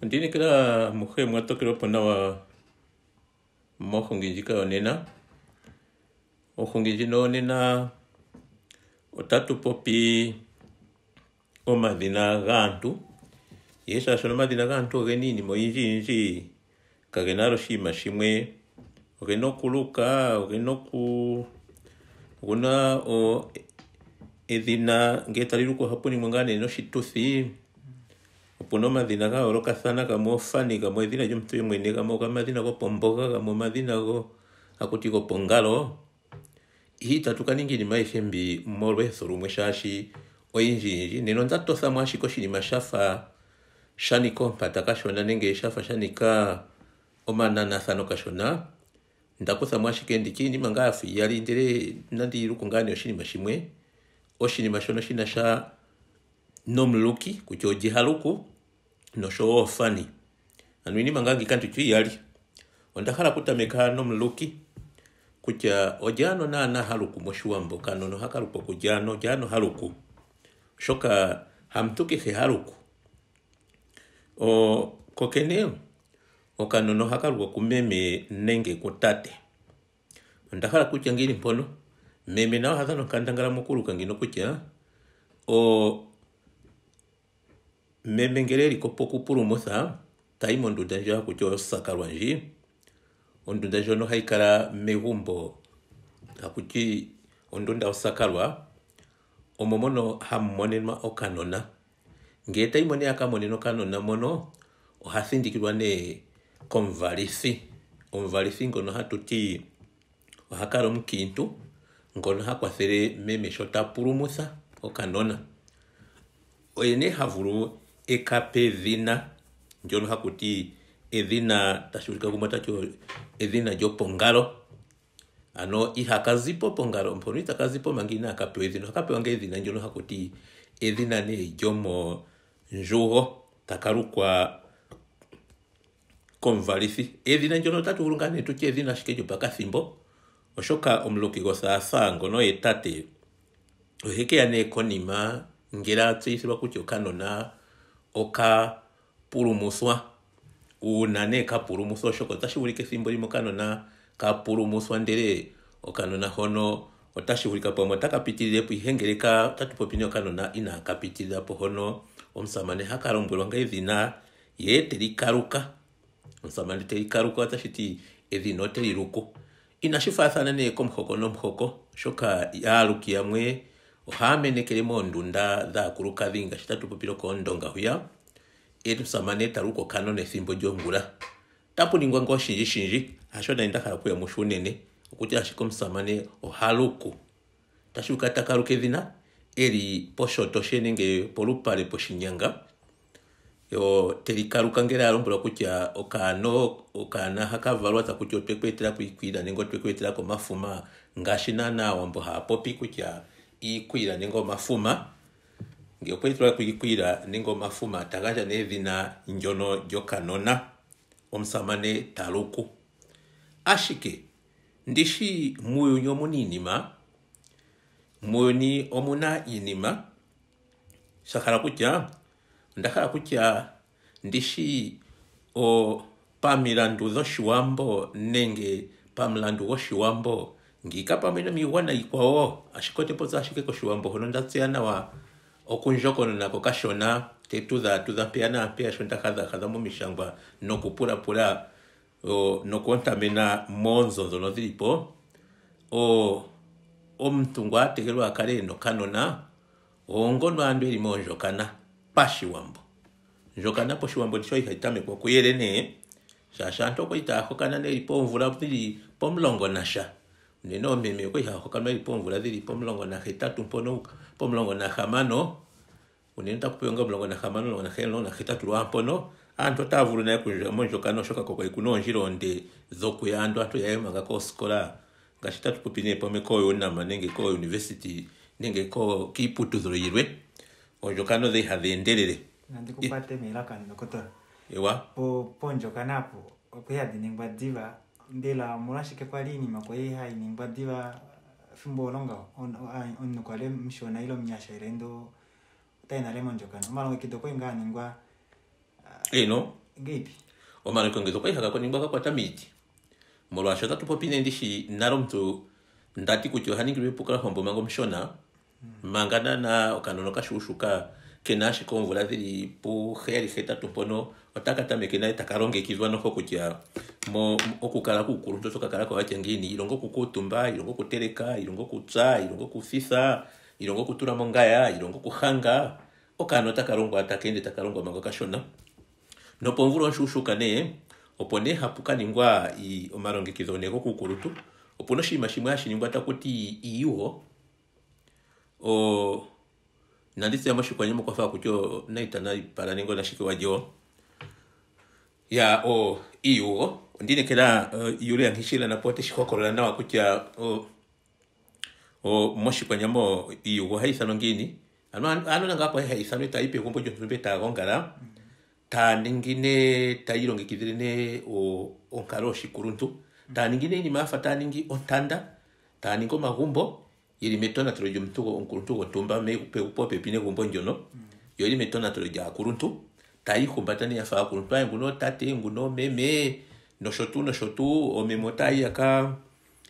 pona wa ah, mo mwatokela jika onena. O yonena jino onena o otatu popi omadhina gaantu ihe shaashono omadhina gaantu ogena iinima oyindji yindji kagena hala oshinima shimwe ogena okuluka ogena oku oguna edhina ngee tali luka ohapu e, ningwa ngaa nee noshituthi opuna omadhina ga yoolokathana gamwe ofani gamwe edhina lyomuntu yemwene gamwe ogamadhina gopomboga gamwe omadhina akuti gopongalo itatu ka ninga iinima ayihe mbi molweetho lumwe shaashi oyindjiyindji nena onda tothamo ashike oshinima shafa sha nika ompata kashona nenge shafa sha nika omananathano kashona nda kuthamo ashike ndiki iinima ngaa yafa iyali ndele nandi yiluku ngaa ne oshinima shimwe oshinima shono shina sha nomuluki kutya oljihaluku no show off funny anwini mangangi kantu chiyali ondakhala kutameka nomuluki kutya ojano nana haluku moshiwambo kanono hakalupa kujano jano haluku shoka hamtukihe haluku o kokene okanono hakaluka kumeme nenge kutate ondakhala kutya ngili mpono meme nao hathana onkandangala mokuluka ngino kutya o meme ngele eli pokupulumutha tayi mondunda ndjo haku tiwa osaka ondunda ndjono hayi megumbo haku ondunda yosakalwa omo mono hamu okanona ngele tayi mo nee okanona mono oha thindikilwa nee komuvalithi omuvalithi ngono hatu ti oha omukiintu ngono ha kwathele meme sho ta okanona oye nee havulu ekhape evina ndyono hakuti edhina tashuulika kuma tacho edhina jopongalo ano ihakazipo pongalo mpono itakazipo mangi ina akapewa edhina hakapewange edhina ndyono hakuti edhina ne jomo ndjugo takalukwa komuvalithi edhina ndyono otatu vulu ngaa ne tutye edhina ashike lyopakathimbo oshoka omuloki gothaathaa ngono etate oheke ya ne konima ngira atseyithilwa kutya okanona oka pulumuswa uuna nee ka pulumuswa oshoka otashi vulika ethimbo limwe okanona ka pulumuswa ndele okanona hono otashi vulika pamwe otaka pitililepo ihe ngele otatu popi okanona inaaka hono omusamane haka lombwelwa nga edhina ye teli kaluka omusamane teli kaluka otashiti edhina oteli luku inashi faathana nee komuhoko nomuhoko oshoka yaaluki yamwe ohamenekelemo ondunda dhaakulukadhi ngaashi tatu popile koondonga hwiya etusamane tala ukokano nethimbo lyongula tapu ningwa ngaa oshindji shindji hasho naye nda hala kuya musho unene okutya ashike omusamane ohaluku tashi uka taka luka edhina eli poshoto she nenge polupale poshinyanga yo teli kaluka ngele alombwelwa kutya okaano okaana haka valwa takuti otweku etelapo iikwila nenge otweku etelako omafuma ngaashi naana awambo haya popi kutya ikwira nengoma fuma ngekweitwala kuyikwira nengoma fuma takanja nevina njono jokanona omusamane taluku ashike ndishi muuyuni omuna iinima muuyuni omuna inima shakhala kutya ndakhala kutya ndishi o pamilandu dhoshiwambo nenge pamulandu woshiwambo ngikapamwene miwana ikwawo axikotepoza axikeko xiwambo hono nda tseyanawa okunjokononako kaxona tetuzatuza mpeana mpeya xo ntakhazakhaza momixangwa nokupulapula nokuontamena moonzo ndhono dhilipo omuntu ngu ategelwa akale eno kanona oongono aantu eli moondjokana paxiwambo ndjokana poshiwambo lisho ihayi tamekwa kuyele nee shaashi aantu okwali taya hokana neli poomvula dhili pomulongo nasha neno meme ko ya ko hokalwa ipomvula dhili pomlongo na heta hitatu mpono pomlongo na hamano unenda kupionga mlongo na hamano longo na helo na heta tu pono anto ta vulu na ku kunjwa monjo kano shoka ko koko njiro nde ya zokuya antu antu yaemanga ko skola ga ngashi tu kupine pome ko yo na manenge ko university ninge ko kiputudhulo yilwe onjo kano de ha ndelele nande ku dhe hadhendelele nandikupate melaka ndokotora ewa po ponjo kanapo ko ya dinengwa diva ndela mulashikepalini makwei hai ningbadila fimbo olonga onnukwale mshona ilo mnyasha ilendo tainalema njokana omalongo kidoko inga ningwa eno eh, ngipi omalongo ngidoka ihaka koningwa kakwata miti molwasho otatu popi ne ndishi nalo mtu ndati kutya ohaningilwa epukalahombo manga omushona hmm. manga naana okanono kashuushuka kena ashike oomvula dhili pu heyali hetatu mpono otakatameke takalongekidhwa noho kutya okukala kuukuluntu otokakala kwawatya ngini ilongo okukuutumba ilongo okuteleka ilongo okutsa ilongo okufitha ilongo okutula mongaya ilongo okuhanga okaana otaka longwa taka ende taka longwa manga okashona nopomvula onshuushuka ne opo ne hapu ka ningwa omalongekidho ne gokuukulutu opuna oshinima shimwe hashi ningwa taku ti iiwo nanditseya moshikwanyama kwafa hakutya naitana ipala nenge onashike walyewo ya o iwo kela uh, yule angishila na pote napo tixikhokholola nawa kutya o o moshi kwa moxikwanyamo iwo haisanwa ngini ano ano nanga hai beta gongala nangapo ta itaipa ekumbo lyontumba etagongala taaningine tailongekizilene onkalo oxikuluntu taaningine inima yafa taaningi ontanda ningo magumbo yili metona tulo onkuruntu metonatelo lyomuntu omukuluntu gontumba pepepi negumbo ndyono yo mm. yili metona tulo metonatelo lyaakuluntu tayikhubatana yafe akunutwayi nguno tate nguno meme nosho tuu nosho tuu omeme o yaka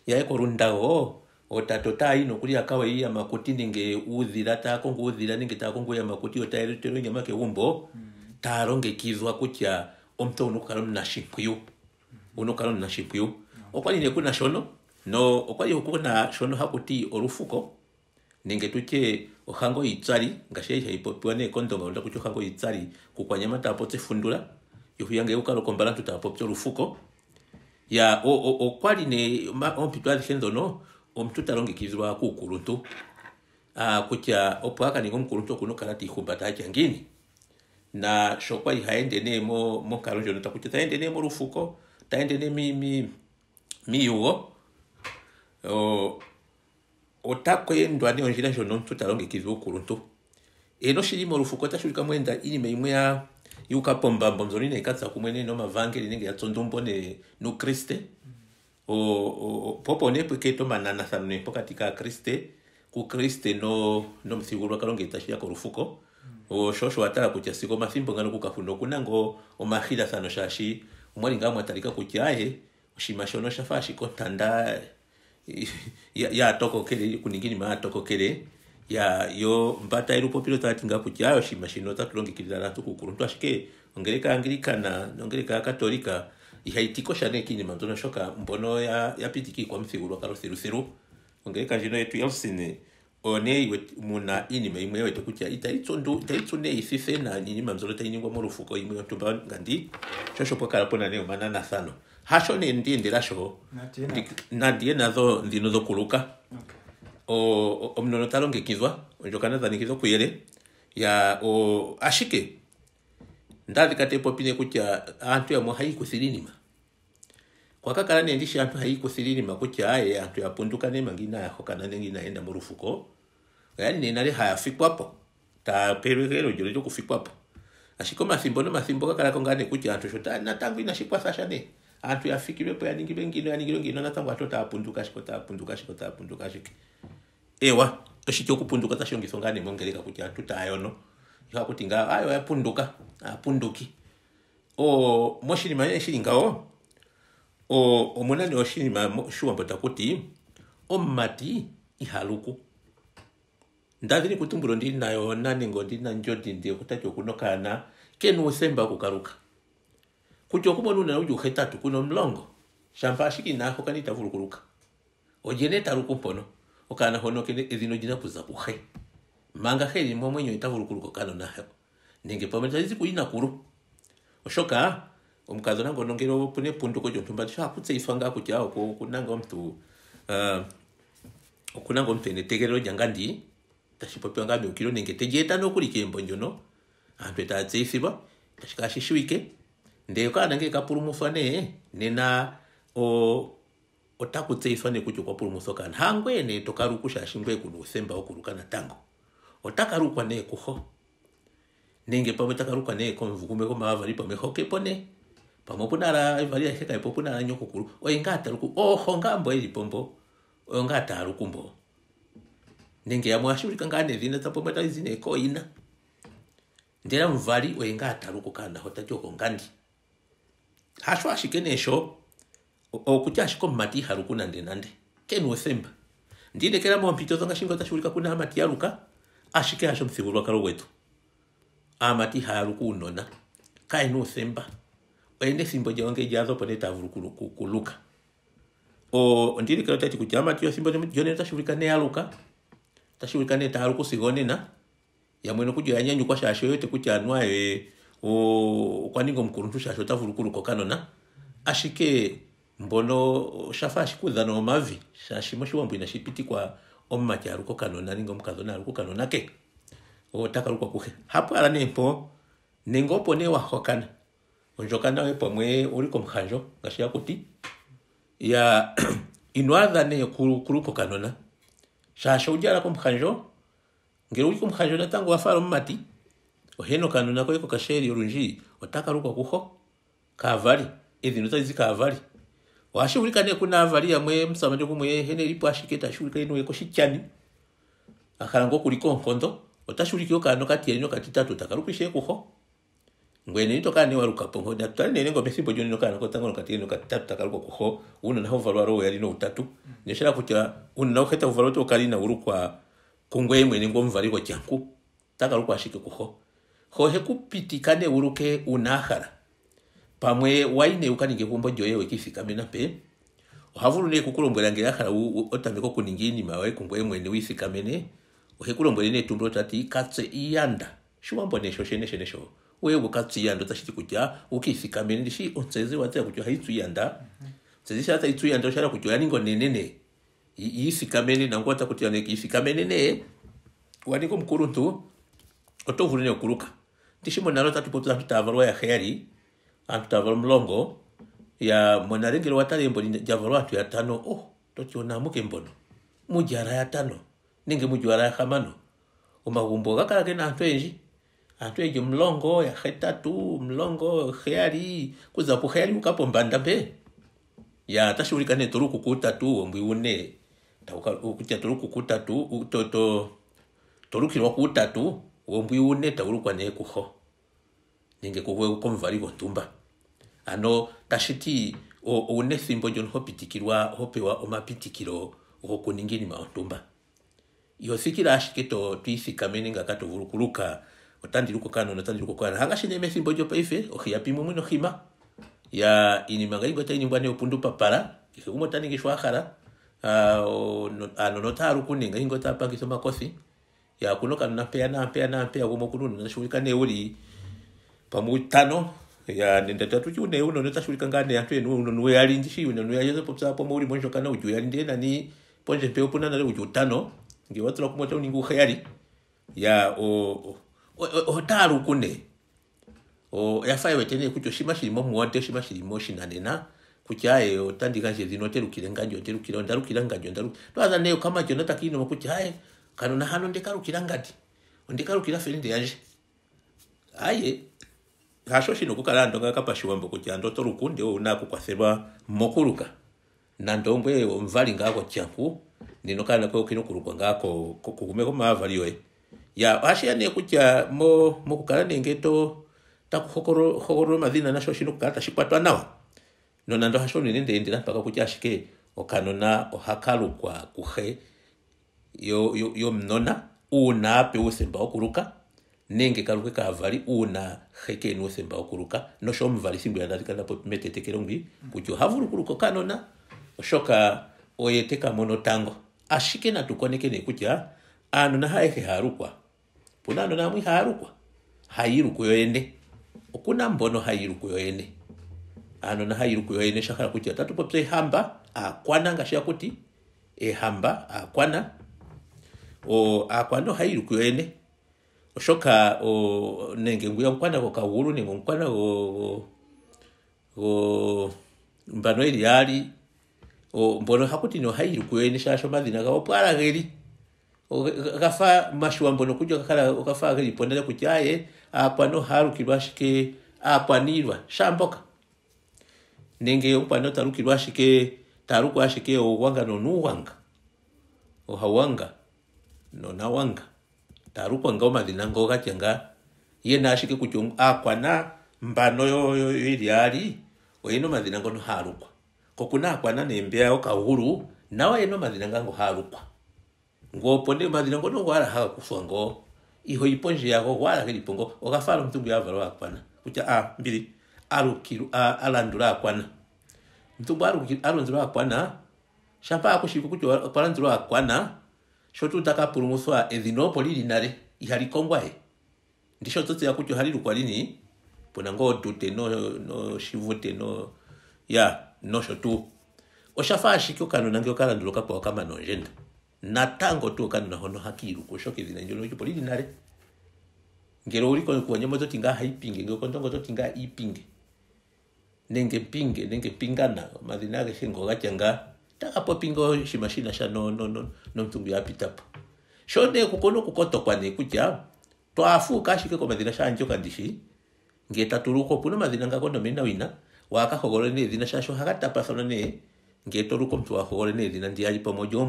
yaye kolundago otate otayi nokuli yakawe iiyamakuti ninge uudhila taya kongo uudhila ninge taya kongo o iiyamakuti yo taya letela onyama kegumbo mm-hmm. taya longekidhwa kutya omuntu owuna okukala omunashimpwiyu mm-hmm. owuna okukala omunashimpwiyu mm-hmm. okwali ne kuna shono no o okwali kuna shono hakuti orufuko ninge tuche ohango yitsali ngaxeye xaipopiwa neekontonga onla kutya ohango yitsali kukwanyama taapopya efundula yohuya ngee kombala kombalantu taapopya olufuko ya o o o kwali ne oompito adihe ndhono omuntu ta longekidhilwa kuukuluntu kutya opo a ka ninge omukuluntu okuna okukala tiihumbata atya ngiini na mo kwali ha ende nee taende ne mo ta taende ne mi mi mi nee o otakwendwa ne onjila ndjono omuntu talongekidha uukuluntu eno shili molufuko otashi ulika mweenda iinima yimwe yuuka pombambo mbyono inayi katsa kumwe ne nomavangeli nenge ya ne tsa ondumbo o, o popo ne manana sanu ne pokati kaakriste kukriste nomuthigululwakalo ngele tashi ya kolufuko sho osho wa tala kutya sigo omathimbo ngano kukafuno okuna ngo mahila sanu shashi ngaa mwa talika kutya aye oshinima shono shafa ashike ontanda yatokokele kuningilima atokokele ya yo mpata ilupopilo tati ngapu jayo shima shino tatulongekilila latu kukuluntu ashike ongele kaangilikana nongele kaakatolika ihaitikosha ne kinyima mbyono shoka mbono ya yapitikikwa mfigulwakalo thilusilu ongeleka ndjino yetu yalsini one iwe muna inima imwe yewete kutya itaitsu ne ifife na inyima mbyono tainingwa molufuko imwe yontumba ngandi shosho pokala po nane omana nathano hasho ni ndi ndä raco na ndiä natho nthino thå kå rå ka o omnono nono tarå ngä kithwa njokana thani kitho kwä ya o ashike ndathi kate popine kucha antu ya mwahai ma kwa kakala ni ndishi antu hai ma kucha aye antu ya punduka ne mangina ya hokana ne ngina enda murufuko yani ni nale haya fikwapo ta peru kero jole jo kufikwapo ashiko masimbo no masimbo kakala kongane kucha antu shota na tangu inashikwa sasha ne anthu yafikirepo yaningi pengino yaningiro ngino natango ati taapunduka shiko taapunduka shiko taapunduka shiki ewa oshiti okupunduka otashilongithwa ngaa nemongeleka kutya anthu taayono ikakuti ngaa ayo oyapunduka apunduki o moshinima nee eh, shili ngawo o omuna nee oshinima shiwambo takuti omumati ihaluku ndadhini kutumbulo ondili nayo ona nenge ondili na njodi ndiye kutati okuna okaana kena uuthemba okukaluka kuti okubona uju hetatu kuno mlongo shampa ashikinaho kana itavulukuluka ojene taluku okana hono kene edhino jinakuza kuhe manga helimo mwenyo itavulukuluka okano naho nenge pamwe tazizi kuru oshoka omukadhona ngono ngele opuna epunduko lyontumba sho hakutseithwa ngaa kutya okunanga omuntu uh, eh, okunanga omuntu ene tegelelo lyangandi tashi popiwa ngaa meukilo nenge telyeeta nokuli keembo ndyono aantu etaya tseithilwa tashi kala nde kadange ne nena o otakutseifane kuti kwapulumusa okana hangwene tokaluku shaashi ngwee kuna usemba wokuluka natango otakalukwa nee kuho nenge pamwe takalukwa nee komuvukume komavali pamwe hokepo nee pamwe opuna ala evali aishe kaepo opuna ala nyokukulu oye ngaa taluku oho ngaa mbo elipo mbo oyo ngaa taaluku mbo nenge yamwe ohashi ulika ngaa nedhina tapombwe talizi nee koyina ndela omuvali oye ngaa taluku kaanaho tati oko ngandi hasho ashikene esho okuti ashika omumati ihaluku nande nande kena othemba ndiinekela moompito dhongashinga otashi ulika kuna aamati yaluka ashike hasho omuthigululwakalo gwetu aamati ihaya luku uunona kayena uuthemba oyena ethimbo lyawo ngee lyaadhopo nee taya vulu okuluka ondiinekela otati kutya aamati yethimbo lyonena otashi ulika ne yaluka otashi ulika ne taya luku sigo onena yamwe nokuli oya nyanyukwa shaashi oyo wete kutya anuwa kwaninga omukuluntu shaashi otavulu okulukoka nona ashike mbono shafa ashikuudhana omavi shaashi moshiwambo inashi pitikwa omumati alukokanona nenge omukadhona alukokanona ke otaka lukwa kuhe hapu ala nee mpo nenge opo nee wahokana ondjoka nawe pamwe uli komuhandjo ngaashi yakuti ya ino adha nee kulukokanona shaashi owuli ala komuhandjo ngele uli komuhandjo natango wafala omumati oheno kanona koiko kasheri orunji ruko kuho kavali kaavali ezino tsaizi kaavali waashughulikane kuna avali ya yamwe musamane gumwe hene lipo ashiketa ashughulikane koshicani akhala ngo kuli koonkondo otashughulikiwa kaano katiyeli nokatitatu otakaruka ishewe kuho ngwe ngwene nito kaane walukapo ngo natutale nene ngo methimbo lyonino kaana kotango nokatiyeli nokatitatu takaruka kuho uno unona hovalwa rowe yali noutatu neshala kutya unona uheta uvalwa oto kungwe mwe kungweye mwene ngomuvali kotyanku takalukwa ashike kuho hohe kupitikane uruke unahara pamwe waine ukaninge kumbo joyewe kifikamena pe ne ohavulune kukulombwelange lahara otameko kuningiinima wae kumbwe mwene wifikamene ohekulombwele ne etumbulo tati katse iyanda shiwambo nesho shene shenesho wewe ukatse iyanda otashiti kutya ukifikamene ndishi ontseze watseya kutya ohaitsu iyanda tsezi shaa taitsu iyanda oshala kutya oyaninga onenene yiifikamene nangu wata kutya ne kiifikamene ne waninga tu otovulu ne okuluka tishimona ota tupopula antu taya valwa ya heyali aantu taya omulongo ya monale ngele watala embo lya valwa aantu yatano oh toti onaamuke mbono mudyala yatano nenge mudyala yahamano omagumbo oga kena gena aantu oyendji aantu mlongo ya yahetatu oh, mlongo heyali kuza puheyali uka mbanda be ya otashi ulika ne toluku kuutatu ombwi une kutya toluku kuutatu tolukilwa kuutatu une wombwi uneta ulukwa kuho nenge kuwe ukomuvali gontumba ano tashiti ouna ethimbo ndyono hopitikilwa hopewa omapitikilo gokuninga inima yontumba iho thikila ashike twiithikamene ngaka to kato okuluka otandi luku okanona otandi luku okanona hangashi ne methimbo lyopaife ohiya pimwe mwene ohima ya iinima ngainga otayi ini ne opundu papala kehe gumwe ota ningi sho ah, ahala aanona otaya luku ne ingota otaya pangitha omakofi ya kuno kanu nampeya nampeya nampeya koma ne pamutano ya nenda tatu ci une uno shulika ngane ya enu uno nuwe alindi ci uno nuwe aliyezo popsa poma uli monjo kana uju ndena ni ponje mpeya opuna nale uju ngi nge watula kumweta uningi ukheyali ya o otaala kune o yafa iwetene kuti oshima shilimo muwote oshima shilimo shinanena kuti aye otandika nje zino otelukile nganje otelukile ondalukila nganje ndaru twaza neyo kama jonatakinoma kuti aye kano na hano ndekarukira ngati ndekarukira ferindi yanje aye hasho shino kukalando kakapashiwambo kuti andoto lukunde unakukwathelwa mmokuluka nandombwe omvali ngako chaku nino kana ko kino kulukwa ngako kukumeko mavali yoye ya ya ne kutya mo mokukala nenge to takuhokoro madhina nasho shino kukala tashikwatwa nawa no nando hasho nene ndeendela mpaka kuti ashike okanona ohakalukwa kuhe yo, yo mnona una ape usemba okuruka nenge kaluke kaavali una hekeni usemba okuluka nosho omuvali simbu yadhalikanapo metetekelo ngwi kutya ohavulu okuluka kanona oshoka oye tekamono tango ashike natukoneke ne kutya aanona haayehe haya lukwa opuna aanona yamwe ihaya lukwa haya yoyene okuna mbono haya iluku yoyene aanona haya iluku yoyene shahala kutya otatu popi ehamba aakwana ngaashi yakuti ehamba akwana o akwano hairu kuyene oshoka o nenge nguya mkwana ko kawuru ni mkwana go go mbano ili yali o mbono hakuti no hairu kuyene shasho madina ka opwara geli gafa mashwa mbono kujo kala okafa geli ponele kujaye akwano haru kilwashike akwanirwa shamboka nenge o wanga no nuwanga o hawanga nona wanga tarukwa ngoma linanga ah, wakatya nga ye nashike kuchongo akwana mbano yoiliali waino madhina ngono halukwa kokuna akwana nembyayo kahulu nawa eno madhina ngango halukwa ngopone madhina ngono wala hakakuswa ngo iho iponje yako wala kelipongo okafala mtungu yavalwa akwana kutya ah, a mbili alukilu alandula akwana mtungu alonzelwa akwana shampa akushika kutya kwalandzelwa akwana shotutaka pulumuswa ezinopoli linale ihalikongwahe ndisho tsotseya kuti uhalilukwa lini pona ngoodute noshivute no, no ya nosho tu oshafa ashike okanona nge okalanduluka pwawo kamana ondjenda natango tu okanona hono hakiiluka oshoka edhina ndyono lipo lili nale ngele owuli kuwanyama ototi ngaa haipinge ngele kondongo ototi ngaa iipinge nenge pinge nenge pingana omadhina ageshe ngo gatya ngaa takapopinga xiyima xa no, no, no, nomtungu ya pitapo xone kukono kukotokwa ne kutya twafuuka ashike komadhina shaandyo kandishi ngee tatuluko opuna omadhina ngako nomenawina waakahogolola ne edhina shaashi ohaga tapathana ne ngee toluka omuntu wahogolola ne ndi yali pamwe olyo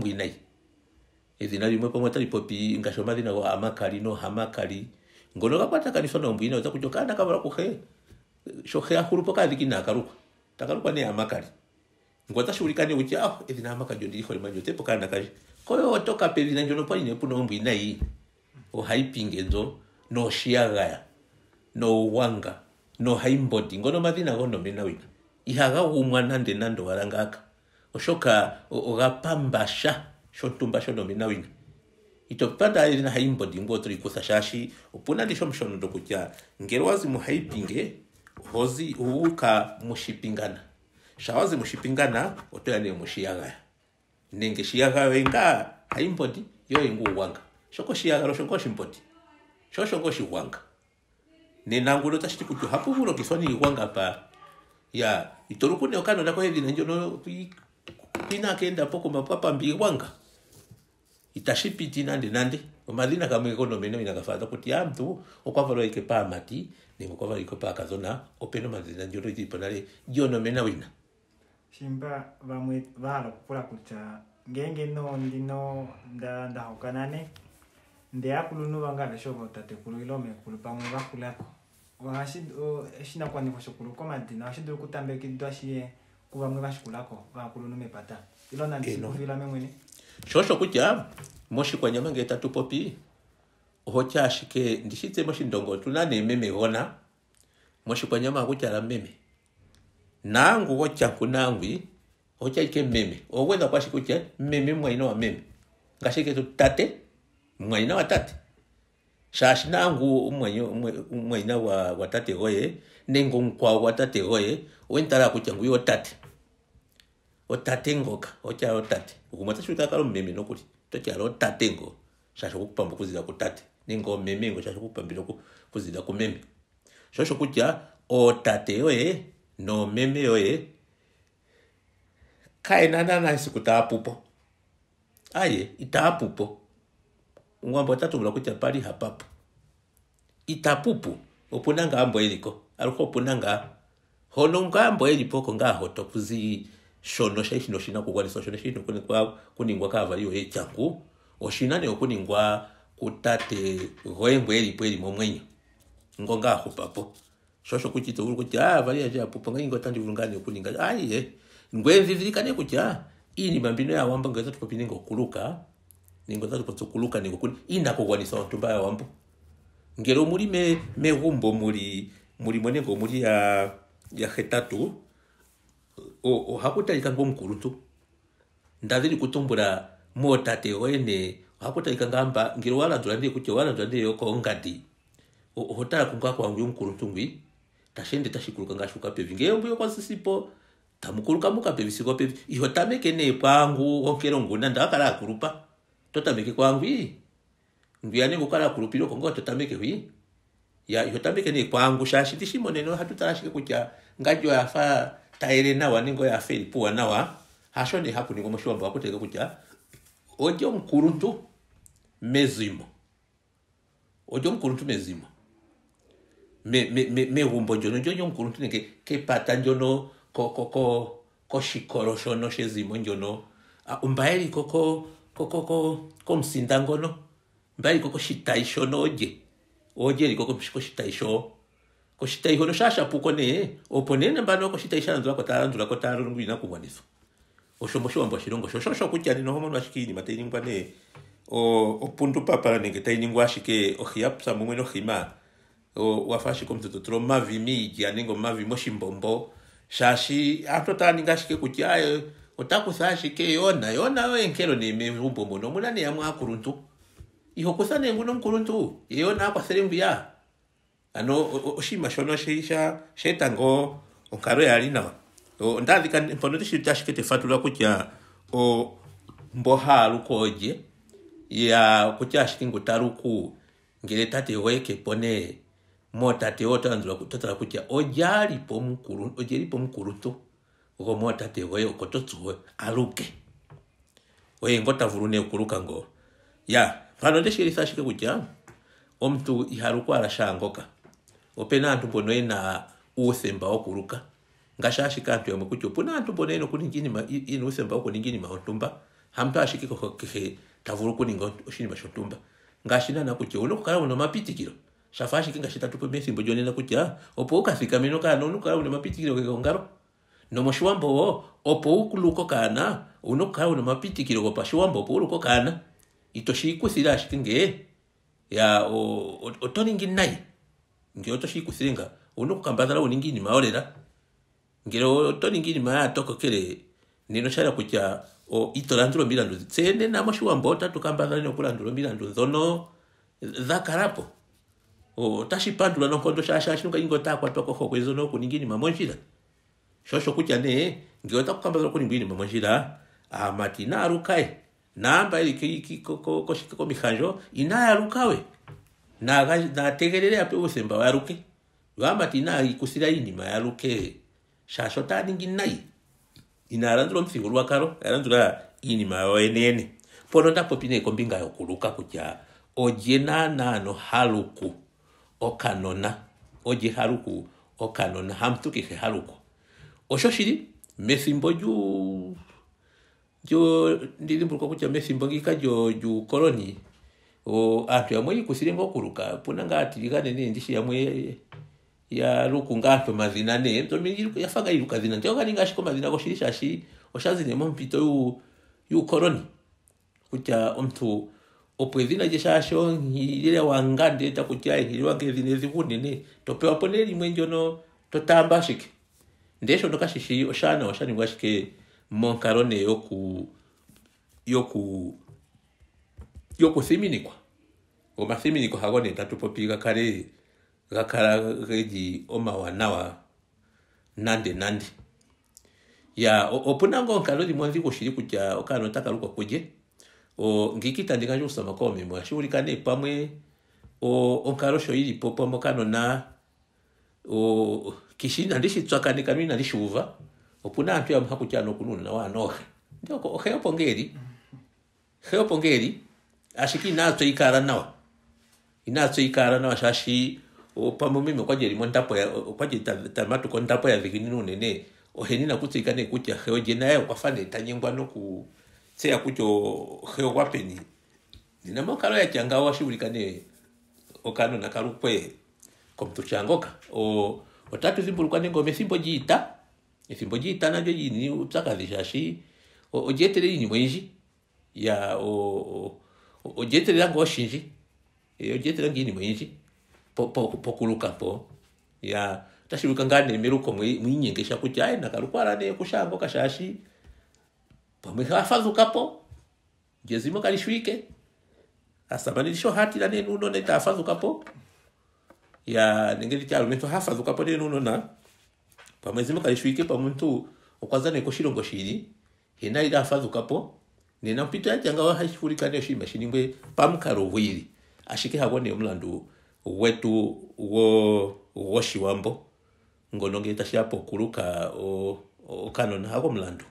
edhina limwe pamwe otali popi ngaashi omadhina go nohamakali ngono ga kwatakanithwa noombwinayi otakutya okaana kavula kuhe sho heya hulupo kaadhiki inaakalukwa takalukwa ne amakali ngwatashuulikane kuti aho evinama kajo ndilikholimanjo tepo kana kaje koyo otoka pevina ndjono pwaine puna ombwina iyi ohaipinge no wanga no haimbodi ngono madhina gonomenawina ihaga umwa nande nando nande owala shotumba shono oga pambasha ito shonomenawina itopanda na haimbodi ngwe otolikutha shaashi opuna ndi shomushono ndokutya ngele wazi muhaipinge hozi uuka mushipingana shawazi mushipingana otoyani mushiyagaya nenge shiyagayo inga haimpoti yo ingu uwanga shoko shiyagalo shoko shimpoti sho shoko shiwanga nenangulo tashiti kuti hapo vulokiswa ni iwanga pa ya itorukune okano na njono okanona koyedina ndjono inakeendapo komapapambi iwanga itashipiti nande nande omadhina gamwe meno inagafaata kuti ya aantu okwavalwa ike paamati nenge okwavalwa ike openo opena njono iti lilipo nale mena wina shimba vamwe vahala kupfuura kutya ngenge no ndino ndahokana ne ndeyakulu nu vanga veshova utatekulu ile mekulu pamwe vakulako oshinakwanifo shokulu komadina ohashi dulu okutambekidwa shiye kuvamwe vashikulako vaakulu nu mepata ilo nandisikuvila memwene sho osho okutya moshikwanyama ngee tatu popi oho tyaashike ndi shi tse moshindongo otu na neememe gona moshikwanyama okutyala meme, meme. nangu wochaku nangwi ochake meme ogwedha kwashi kutya meme mwaina wa meme ngashiketu tate mwaina wa tate shaashi nangu umwaina wa, wa tate goye nenge omukwao gwa tate goye owentala kutya nguye otate otate ngoka otyala otate gumwe otashuuta akala omumeme nokuli totyala otate ngo shaashi okupamba okuzilila kutate nenge omeme ngo shaashi okupambila okuzilila kumeme sho kutya otate yoye no meme yoye kaenananasi kuti apupo aye itaapupo ng'wamba otatumbula kuti pali hapapo itapupu opuna nga ambo eliko aluhe opuna nga hono nga ambo elipo oko ngaa hoto kuzi shono shali shina oshinakugwanisa shono shina okuningwa kaavali e changu oshina ne okuningwa kutate goye elipo eli momwenyo ngo ngaa hupapo shosho kuchita uru kuti ah valia japo panga ingo tandi vulungani kuninga ai ye eh, ngwe vivikane kuti ah ini mambino ya wamba ngeza tukopini ngo kuluka ningo tatu potso kuluka ningo kuni ina ko gwanisa tumba ya wambu ngero muri me megumbo muri muri mone ngo muri ya ya hetatu o, o hakutalika ngo mkulutu ndadhili kutumbula motate wene hakutalika ngamba ngero wala ndiye kuti wala ndiye ko ngadi hotala kunga kwa ngumkulutungwi tashende tashikuluka ngashuka pevi ngeumbuyo kwazisipo tamukuluka muka pevi siko pevi iho tameke ne pangu onkelo nguna ndakala akulupa totameke kwangu ii ndu yani ngukala akulupile okonga totameke hui ya iho tameke ne kwangu shashi tishimonene hatu tala shike kutya ngajo yafa tayele nawa ningo yafa eli puwa nawa hasho ne hakuninga mbwa hakuteka kutya ojo omukuluntu mezimo ojo omukuluntu mezimo me me me me wumbo njono njo nyomkulu ntinenge kepata njono ko ko ko koshikolo shono shezimo njono umbayeli koko ko ko komsinda ngono ko ko shitayi shono oje oje ko koshitayi sho koshitayi hono shashapuko eh. ne opo nene mbano koshitayi shanzwako taanzulako taalongwina kugwanithwa osho moshiwambo oshilongo sho shosho okutya nino homonwa ashike iinima tayi ningwa ne opundu papala nenge tayi ningwa ashike ohiya psa mumwe nohima wafashiko mtoto tulo mavi miji aningo mavi moshimbombo shashi atotani ngashike kutyayo otakuthashike yona yona yo enkelo nemevumbo mbono muna neyamwe akuluntu iho kutha ne nguno omukuluntu yeyona akwathele mbuya ano oshima shono shetango onkalo yali nawa ondaadhika mpono tashike tefatulwa kutya mbo haya luku olye ya kutya ashike ngu taluku ngele tate woekepo pone mootate wo tolanzula kutya ojalipo omukulu ojelipo omukuluntu gomootate goye oko totsuwe aluke oye ngo tavulu ne okuluka ngo ya mpano ondeshi yelitha ashike kutya omuntu ihaluka ala shaangoka opena aantu mbono yena uuthemba wokuluka ngashi ashike aantu yamwe kutya opuna aantu mbono yena okuninga iinima yena uuthemba wokuninga iinima yontumba hampa ashike kehe tavulu okuninga oshinima shontumba ngashi nana kutya owuna okukala wuna omapitikilo shafashi kinga mesi mesimbo jonena kutya opo ukathikamenwa kana unukala una mapitikilo gekongalo nomoshiwambo wo opo ukuluko kana una okukala una omapitikilo gopashiwambo opo uluko kana itoshiikuthile ashike nge ya oto ningi nayi ngele otoshiikuthile nga owuna kambazala uninge iinima yo lela ngele oto ningi iinima nino shara oshala o ito landula omilandu tse nena kambazala otatu kambadhala ne mbila omilandu zono dha kalapo otashipandula oh, nonkhondo shashashinuka ingota kwatwakokho kwezono okuninga inima mondjila shosho kutya nee ngele otakukambadhala okuninga inima mondjila aamati ah, inaalukaye naamba eli komihandjo inaayalukawe naategelele yape uusemba wayaluke yo aamati inaayikusila iinima yaluke shaashi otaya ningi nayi inaya landula omuthigululwakalo ya landula iinima yawo yeneyene mpono nda popi nee kombinga yokuluka kutya olye naanaa haluku okanona haruku okanona hamuntu kehe haluku osho shili methimbo lyuu ndi dhimbuluka kutya methimbo ngika lyuukoloni aantu yamwe yiikuthile nga okuluka puna ngaa atiligane ne ndishi yamwe ya luku ngaa aantu omadhina nee mbyono yafa ngaa yiluka dhina ndi oganinga ashike omadhina goshili shaashi oshazi ne mompito yuukoloni kutya omuntu opwezina cishashonhilile wangande takucahiliwange vine zivunene topewapo limwe njono totamba shike ndesho nokashishi oshana oshani shike monkalo ne yoku yoku yokuthiminikwa omathiminiko hago ne tatu popi gakale gakala geli omawanawa nande nande ya opuna ngoo nkalo dhimwe ondhikushili kutya okaana otaka ngikitandika chokusoma komimwa chiulikane pamwe onkalosho ilipo pamwe kanona kishi nandixitswakane kanwi nandixiuva opuna anthu yamwe hakutyana okunununa waanoha ndioko oheyopo ngeli heyopo ngeli ashike inatso ikala nawa inatso ikala nawa shashi o pamwe meme okwajeli mondapo okwajeli tamatuka ondapo yavikinina unene oheni nakutseyika ne kutya heyo lye naye okwafa ne tanyengwa noku se yakucho kheo wapeni dinamo kalo yachanga washibulikane okano nakalukwe changoka o otatu zimbulukane ngome simbo jiita ethimbo jiita nalyo yini upyakadhi shashi ojeetele iinima mwenji ya ojeetelela nga oshindji e, ojeetelela nga iinima oyindji pokuluka po ya otashi ngaa ne meluko mwiinyenge sha kutya aye nakalukwa kusha ne kushaangoka shaashi twamwekhafazuka po kalishwike mungu alishwike asabanilisho hati la nenu uno netahafazuka po ya ningelichalo netwahafazuka po nenu uno na pamwezi mungu alishwike pamuntu okwaza neko shilongo shili hena ilahafazuka po nena mpito kani hashifurikaneyo shima shiningwe pamukalo wili ashike hawoneyo mulandu wetu wo woshiwambo ngono ngele tashiya pokuluka kanona hako mulandu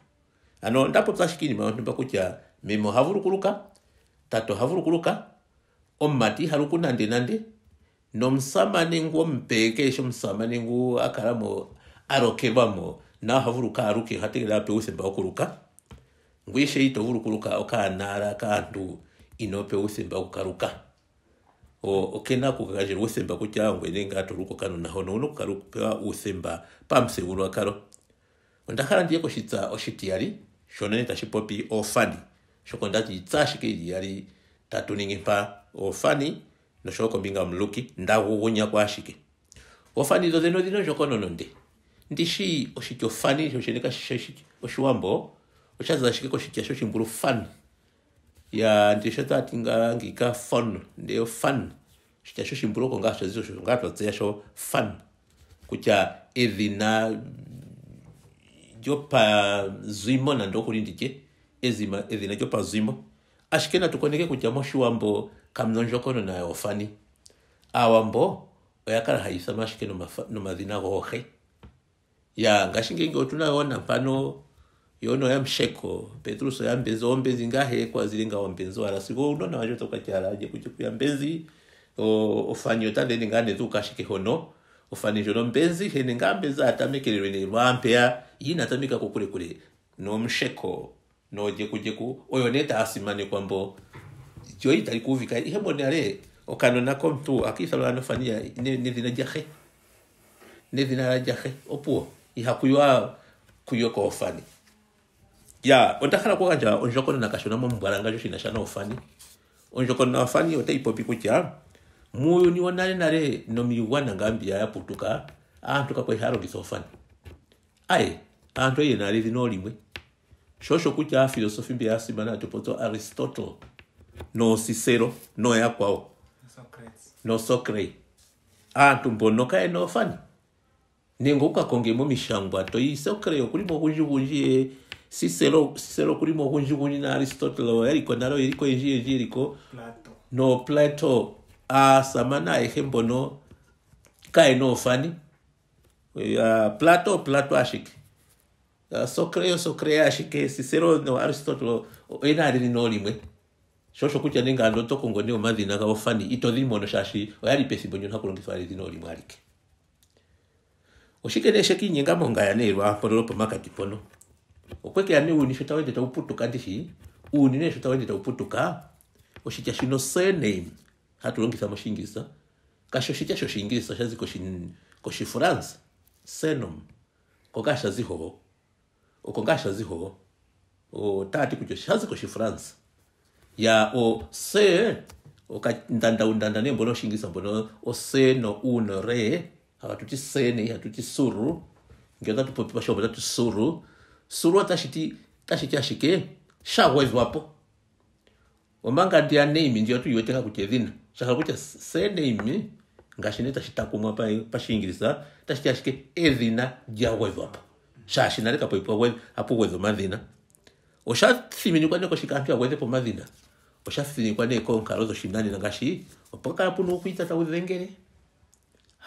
ano ndapo pyashikini maonthu pakutya mimo havulukuluka tato havulukuluka ommati haluku nandi nandi no msamaningu ompeekeeco msamaningu akhalamo arokhevamo na havuluka aruke hatekele apeusemba okuluka ngwixe ito ovulukuluka okaanaala kanthu inoope usemba okukaluka okena kukakacela usemba kutya ngwene ngato luko kano nahono uno kukala kupewa usemba pamseulwakalo ondakhala ndiye koxitsa oxitiyali shonene tashi popi ofani shokonda ti tsashi kiji yali tatuningipa ofani noshokombinga muluki ndakukunya kwashike ofani izo zeno shoko shokonono ndi ndishi oshitya ofani shosheneka oshiwambo oshaza shike koshitya mburu fan ya ndisho tati ngika fon ndeyo fan shitya shoshimbulu oko ngaa shozizosho ngaa twatseya sho fan kutya edhina copa zwimo nandokuli nditye ezima ezina copa zwimo ashike natu koneke kutya moshiwambo kamuna ondjokonona ofani awambo oyakala haisa mashike ithanwa ashike nomadhina goohe ya ngashingeyi nge otuna wo nampano yono oyamusheko petrus oyambenzi oombenzi ngahe kwazile nga ombenzi wala sigo unona wandje otokatyala lye kutya kuyambenzi ofani otadhende ngaa netuuka hono ufanizhiro mbezi hene ngambe ngambeza atamikiriwe ni lwampeya yina atamika kukule kule no msheko kukulekule nomsheko nojekujeku oyo neta asimane kwambo joita likuvika ihebonale okanonako mtu akisalo ne nidhina jahe nidhina la jahe opuo ihakuywa kuyo ko ofani ya kwa ondakhala kukaja onjokonona kashona mombwalanga shina shana ofani onjokonona ofani otaipopi kutya muyu niwo nali nale nomiyiwana ngambia yaputuka anthu kakwehalo kisofana aye anthu eye nali lino limwe xoxo kutya afilosofi mbi yasimana ati poto aristotle no cicero no yakwawo no socrates anthu mbono kaena ofana ninga ukakongemo mixangwa toyi socrates okulimo okunjibunji ye sisero, cicero okulimo okunjibunji na aristotle yaliko nalo yeliko yenji yenji yeliko no plato a samana ejemplo no cae no fani a plato plato ashik socreo socrea ashike sisero no aristotle ena ariri no limwe shosho kutya nengando tokongo neo madhina gao fani ito itodhimono shashi oyali pethimbo nyono hakulongithwa ariri no limwe alike oshikeneshe kinyenga mongaya neelwa pololopo makati pono okwekela ne uuni sho tawende tawuputuka ndishi uuni ne sho tawende tawuputuka oshitya shino surname hatu hatulongitha amashingiriza kashoshe kyashoshingiriza kashazikoshifuransa senom kokashazihoho uko ngashazihoho tati kujo shazikoshifuransa ya o se okandandauntanda nembono oshingiriza mbono no uno re hatu hakatuti sene ti suru ngeo tatupopi pashobo tatu suru suru atashiti tashiti ashike shawevi wapo omanga ndi aname tu tuyiwetenga kuti edhina chakhakucha surname ngashine taxitakumwa paxingilisa taxitiya xike edhina ja wevapo xaxinaleka poipo apo wezo madhina oxathiminikwa neko xikampya wezepo madhina oxathiminikwa neko nkalo zoxinanena ngaxi opokala puno okuitata wu dhengele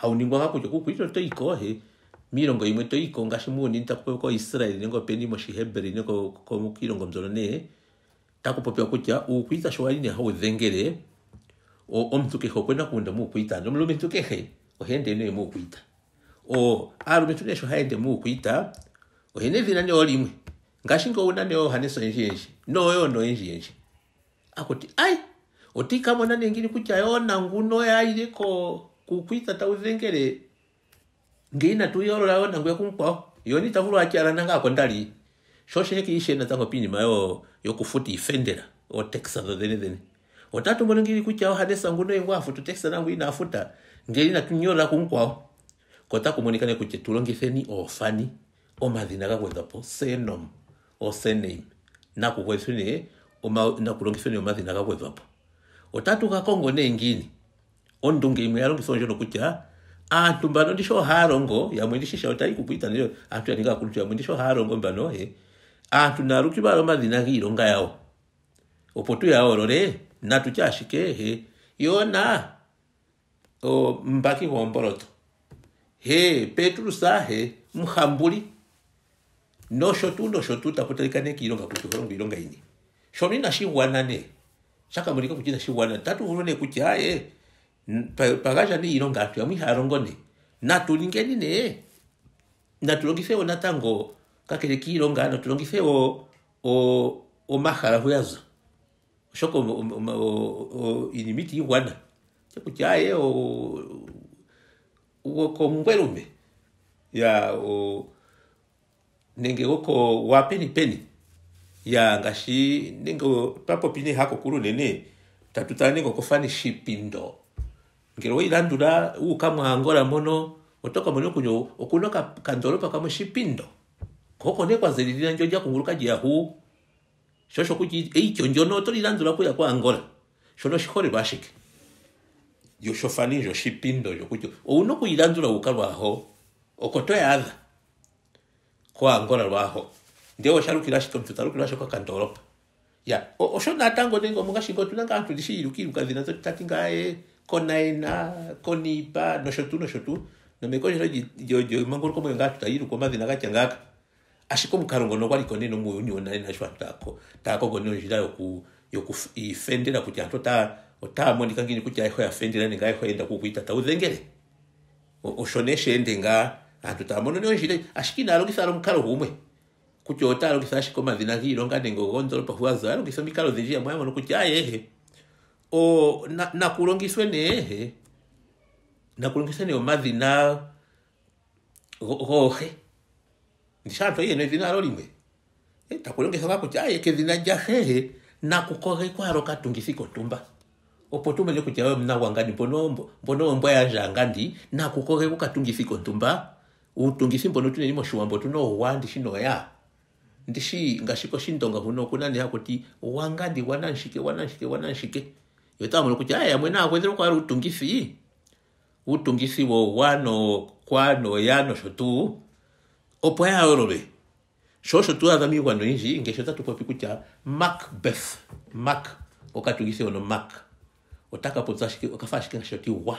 hauningwa kakutya kukwita otoyikohe miilongo yimwe toyiko ngashi muuyuni taku koisraeli nenge peni moshiheberi nenge kiilongo mbyono ne taku popiwa kutya uukwita sho wali ne hawu dhengele o omutukekhe okwena kunda mukwitanga mulume ntukekhe ohende enoyo mukwita o alume ntukeshe ohaende mukwita ohene lina neo limwe ngashi nga una neo ohaneso yenji yenji noyo ono yenji yenji akuti ai otikamona nengini kutya yona nguno yaile kukwita tawu dhengele ngeyi natuyolola yona nguya kumukwawo yoni tavulu atyala nanga ako ndali sho shosheke kiishena tango pinima yokufuta yo ifendela otekisa dho dhene dhene otatu mulungili kuchawo hadesangu noyengwafu tutekisa nangu inafuta ngeli natunyola kunkwawo kota kumonikane kuti tulongitheni oofani omadhina gagwedhwapo senom osename nakugwethweni nakulongithweni omadhina gagwedhwapo otatu kakongo nee ngini ondunge imwe yalongitha ondjono kutya aantu mbano ndisho haya longo yamwe ndishisha otayi kukuita nilo aantu yaninga kulutu yamwe ndisho haya longo mbano he eh. aantu naalutwi bala madhina giilonga yawo opo tu yaolole na tutyashikeehe yona o mbaki gomboloto he petru sahe mhambuli nosho tu nosho tu taputalikane kiilonga kuti holongo ilonga ini shono inashiwanane shakamulika kuti inashiwanane tatuvulone kuti aye pakaja ni ilonga antu yamwe ihalongo ne natulingeni ne natulongithe wo natango kakele kiilonga ano tulongithe wo omahala huyazo o inimiti iwana chakuti aye woko mbwelume ya o, nenge woko wapenipeni ya ngashi nenge twapopi pini hako kulu nene tatu tala nenge okofani shipindo ngele owilandula uuka mwaangola mono otoka mona kunyo okuna kandolopa kamwe shipindo koko ne kwazelilila njo lya kunguluka huu shosho kuchi eikyo njonootolilanzula kuya kwa angola shono shiholelwa ashike yoshofaninjo shipindo shokuti ouna okuyilanzula wuka lwaho oko toyaadha ko angola lwaho ndee oshalukila ashike omuntu talukilwa ashike okandoolopa ya osho natango nenge omongashingeyi otuna ngaa aantu ndishi iilukiiluka dhina tati ngaaye konaena koniipa nosho tuu nosho tuu nomekondjelo lyemanguluko moyo ngaa aantu tayiiluka omadhina gatya ngaaka ashiko mukalongonoko aliko neno muyuni onale nachwantako takogo nino njira yoku yokufendela kuti anthu ota otamonika ngini kuti ayiho yafendela ninga ayiho yenda kukuita tauzengele oshoneshe ende nga anthu tamona niyo njira ashikina alongisalo mkalo humwe kuti ota alongisa ashiko mazina kiilonga nenge ogonzolopa huwazo alongisa mikalo zinji yamwe amona kuti ayehe o nakulongiswe na neehe nakulongiswe ne omazina gohe ndishato yene vinaro limwe eh, takulongesa vakuti ayeke vina ja hehe nakukoge kwaro katungisiko tumba opo tumene kuti awe mna wangani mbono mbono ombwa yanja angandi nakukoge kukatungisiko tumba utungisi mbono tuneni moshiwambo tunowa ndishinoya ndishi ngashiko shindonga huno kunani hakuti wangandi wananshike wananshike wananshike yotamula kuti aya mwene akwenzela kwari utungisi utungisi wowa nokwano yano shotuu opo aorore shosho tu athami gwano inji ngesho tatu kwa pikucha macbeth mac okatugise ono mac otakapoza okafa shikingasho ti wa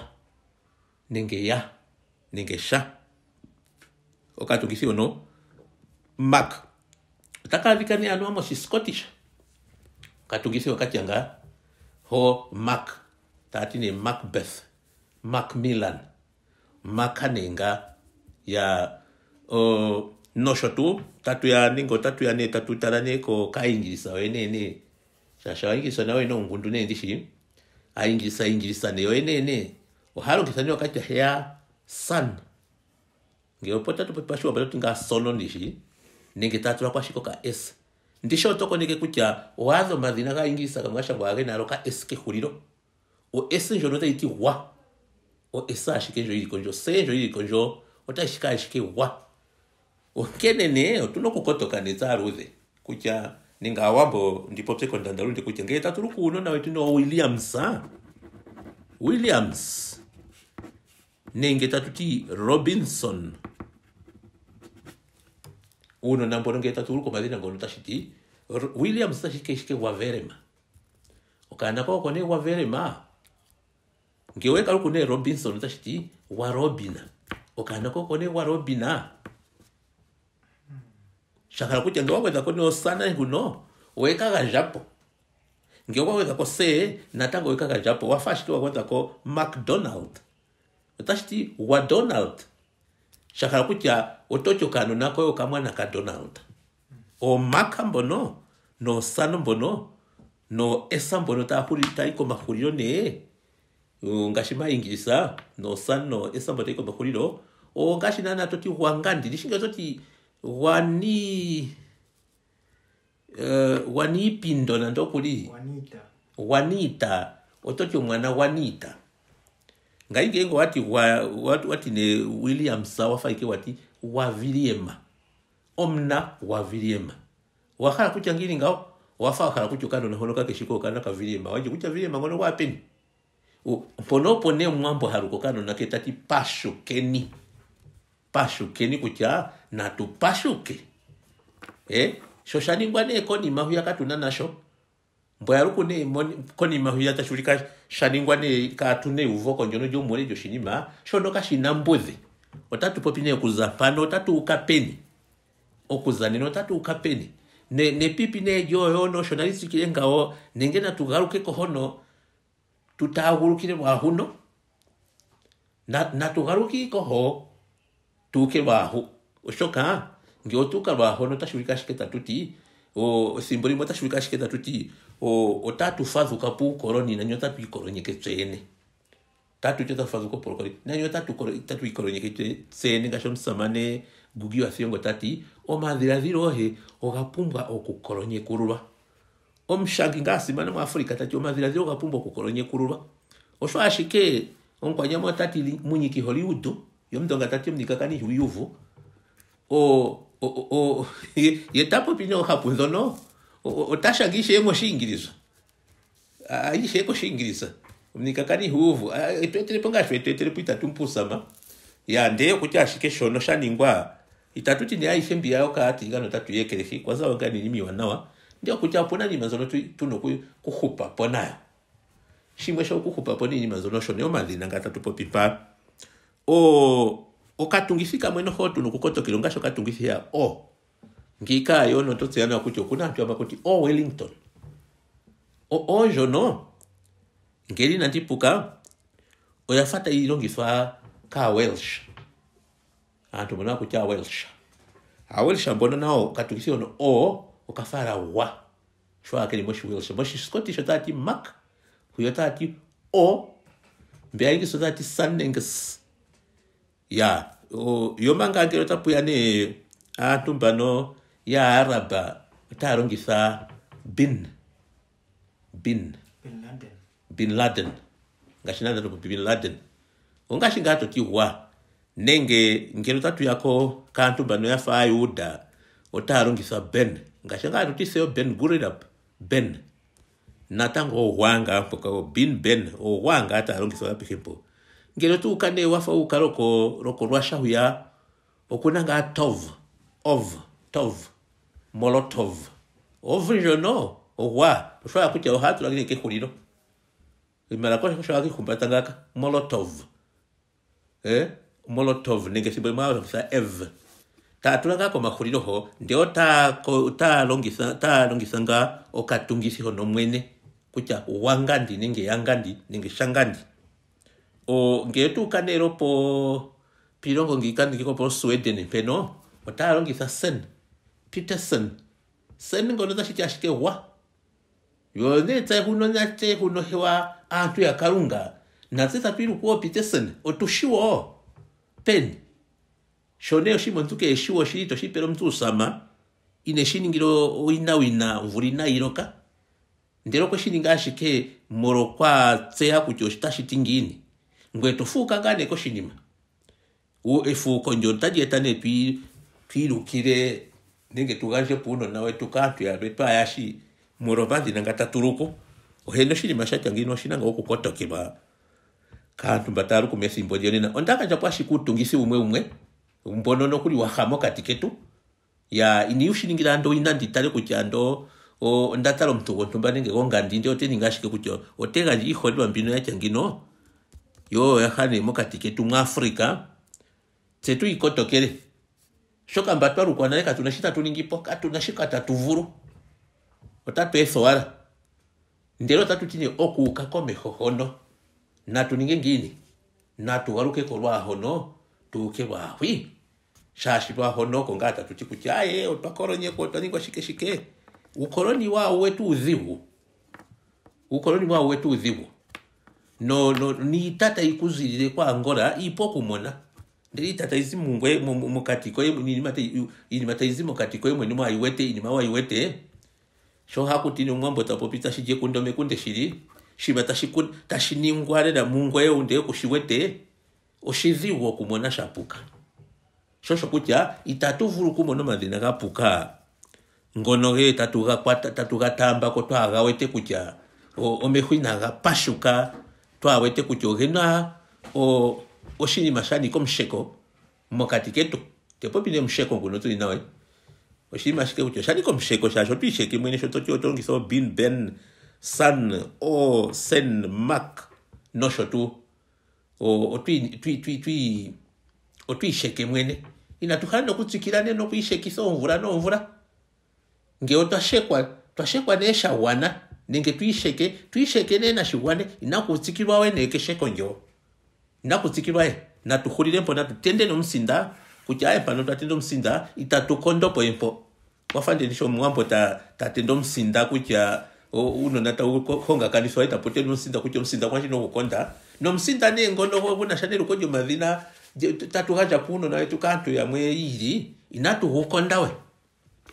nenge ya nenge sha okatugise ono mac otakaavika ne ano amo siscottish okatugise okatyanga ho mac taati ne macbeth macmillan maka nga ya uh, nosho tu tatu ya yaningo tatu ne tatu talaneko kayingilisa wenene shasha na we no ngundu ne ndishi ayingilisa ingilisa ne we ne ne o kisa wakati heya sana ngeo po tatu wa batu nga sono ndishi nenge tatu shiko ka s ndisho toko otokoneke kutya owaza omadhina kayingilisa kamwe gashangwa gena alo ka s kehulilo o s ndjono otayi iti wa o s shike ndjo yili kondjo se ndjo yili kondjo otayi shika shike wa okenene tunokukoto kanitsa aluze kutya ninga awambo ndipopyeko ndandalundi kutya ngeye tatulu kuno nawe tino williams ha? williams nenge tatuti robinson uno nambono ngeye tatulu madina ngono tashiti williams tashike shike waverema okaana koko ne waverema luku ne robinson tashiti warobina okaana koko ne warobina shakhala kutya ngewakwezako nosana nguno wekaka japo ngeokwakwezako se natango wekaka japo wafa ashike wakwezako macdonald otashiti wadonald shakhala kutya ototya okanona koye okamwana kadonald omaka mbono nosano mbono no mbono tayi komahulilo nee ngashi maingilisa nosan no mbono tayi komahulilo ongashi naana toti wangandi lishi ngee ototi wani uh, eh, waniipindo nando kuli wanita, wanita ototi omwana wanita ngai ngengo wati wa, wat, william sawa faike wati waviliema omna wa wakhala kutya ngili ngao wafa wakhala kutya ukanona hono kakeshiko ka viliema waje kutya viliema ngono wapeni mponopo ne mwambo haluko kanona ketati pasho keni pashukeni kutya natupashuke eh? shoshaningwa nee konima huya katuna nasho mbwaya ne nee konima huya tashulika shaningwa nee katune uvoko ndjono jomuole joshinima shono shina mbuzi otatu popine nee okuza mpano otatu ukapeni peni okuza nena otatu ukapeni ne, ne, pipi ne lyoyono sho nali tsikile ngawo nenge natugaluke kohono na, mwahuno natugalukii ho tuke tuukelwaahu oshoka ngele shiketa tuti o tatuti thimbo limwe shiketa tuti o otatu fazu kapu koroni koroni na nyota pi ke tsene fadhuka puukoloni nani otatu ikolonyeke tseyene tatuti otatu fadhuka puukoloni koroni ke tsene ga ngaashi samane gugi wa siongo tati o o o madira gapumba ku koroni e kurwa o mshangi omushangi ngaa mu afrika tati o madira gapumba ku omadhiladhilo oga e pumbwa okukolonyekululwa osho ashike omukwanyama otati munyiki hollywood yo mtonga tati mnikakani huyuvu o o o yetapo pino ohapu dhono otashagisha emo shingilizwa ayisha eko shingilisa mnikakani huyuvu etwetelepo ngaashi pita itatu mpusama ya ndeyo okuti ashike shono sha ningwa itatu ti ne ayihe mbi yayo kati ngano tatu yekelehi kwaza wangani nimi iwanawa ah. ndee okuti apuna nima nzono tuna okuhupapo nayo shimwe shokuhupapo poni nzono shone omadhina nga tatu popi mpa o okatungithi kamwe noho tuno kukotokela ongashi okatungithi ya o ngiika yono totseya nawa kutya okuna aantu yamwe akuti o wellington o ndjono ngeli inandi puka oyafa tayi longithwa kaawelsh aantu mbono hakutya awelsh awelsh mbono nao okatungithi hono o okafaala wa sho akeli moshiwelsh moshiscottish otaati mak huyo otaati o mbeya ingisi otaati sunnengus ya yomangangelo tapuyani aantu mbano ya araba otaya longitha bin bin bin laden ngashi nanda tupopi bin laden ongashi ngaa toti wa nenge ngele otatu yako kaantu mbano yafa ayuda otaya longitha ben ngashi ngaa toti seyo ben gurilap ben natango ogwanga mpoka bin ben ogwanga taya longitha apehe mpo ngeno tuukane wafa ukaroko roko rwasha huya okuna nga tov ov tov molotov ov ndjono ogwa oshwaya kutya oha tulangile kehulilo imba lakosha koshwaya kihumbata ngaka molotov eh? molotov nige sibo limwe alongitha ev taatula ngaa makulino ho ta otaalongitha ta longisa nga okatungisi hono mwene kutya wangandi nenge yangandi nenge shangandi o ngetuuka neero po piilongo ngiikandikiko po sweden mpeno otaya longitha sen peterson sen ngono tashiti ashike wa yo nee tse huno nate huno hewa aantu ya kalunga natse tatu ilukuwo peterson otushiwo peni shono oshima omuntu kehe shiwo shili toshipele omuntu usama ineshi ningila owinawina omvula inayi loka ndele okweshi ninga ashike molwa okwatseya kutya otashi ti ngiini tufuka gane ko shinima efuko njo pi twilukile nenge tugandje puno nawe tukaantu yalwe twayashi mulova dhina nga tatuluku ohena oshinima shatya ngino oshina nga okukotokelwa kaantu mba taya luku methimbo lyonena na ondaka japo ashike uutungisi umwe wumwe mbono nokuli wahamo mokati ketu ya ini ushiningira ndo ina nditale ku chando o ndatalo mtu gontumba nenge gongandi ndinde ote ngashike ashike otega ote gandja iiholelwa mbino yatya yoyakhane mukati ketu muafrika tsetu ikotokele shokamba twalukwa nale katuna shi tatuningipo katuna shika tatuvulu otatu ethowala ndele otatu ti ne okuuka komeho hono natu ninge ngiini natu walukeko lwaahono tuuke lwaahwi shaashi lwaahono oko ngaa tatu ti kutya aye otwa kolonyekwa otwa ningwa shike shike ukoloni waawu wetu uzivu ukoloni waawu wetu uzivu no, no niitata ikuzilile kwa angola ipo okumona ndele itata izi mungwe mukati koye inima taizi mukati koye mwene mwaiwete inima waiwete sho hakutini umwambo tapopi tashije kundome kunde shili shiba tashiningwa lela mungwe unde kushiwete oshiziwa okumona shapuka sho shokutya itatu vulu kumona madhina gapuka ngono ge tatu gatambako twagawete kutya ga pashuka To a wete kouti o genwa, o o shini ma shani kon msheko, mokatike to. Tepo bine msheko kounotu inawe. O shini ma shike, o shani kon msheko, shanjotu isheke mwenye, chototi oton giso bin, ben, san, o, sen, mak, no chotou. O otu isheke mwenye. Ina tukhani no kouti kilane, no pou isheke, so mvura, no mvura. Nge o to ashekwa, to ashekwa ne esha wana. ninge twisheke ne na shiwane we inakutsikilwawe nekesheko njo na e, natukhulile mpo na natutende nomusinda kuti aye pano msinda po wafande nisho twatenda omusinda itatukondopo empo wafa ndenisho omuwambo tatenda omusinda kutya unona taukhongakanisiwa itaputenda omusinda kutya omusinda kwashina okukonda nomusinda nee ngono kunasha neluko lyomadhina tatugandja kuunona wetu kaantu yamwe ili inatuhukonda we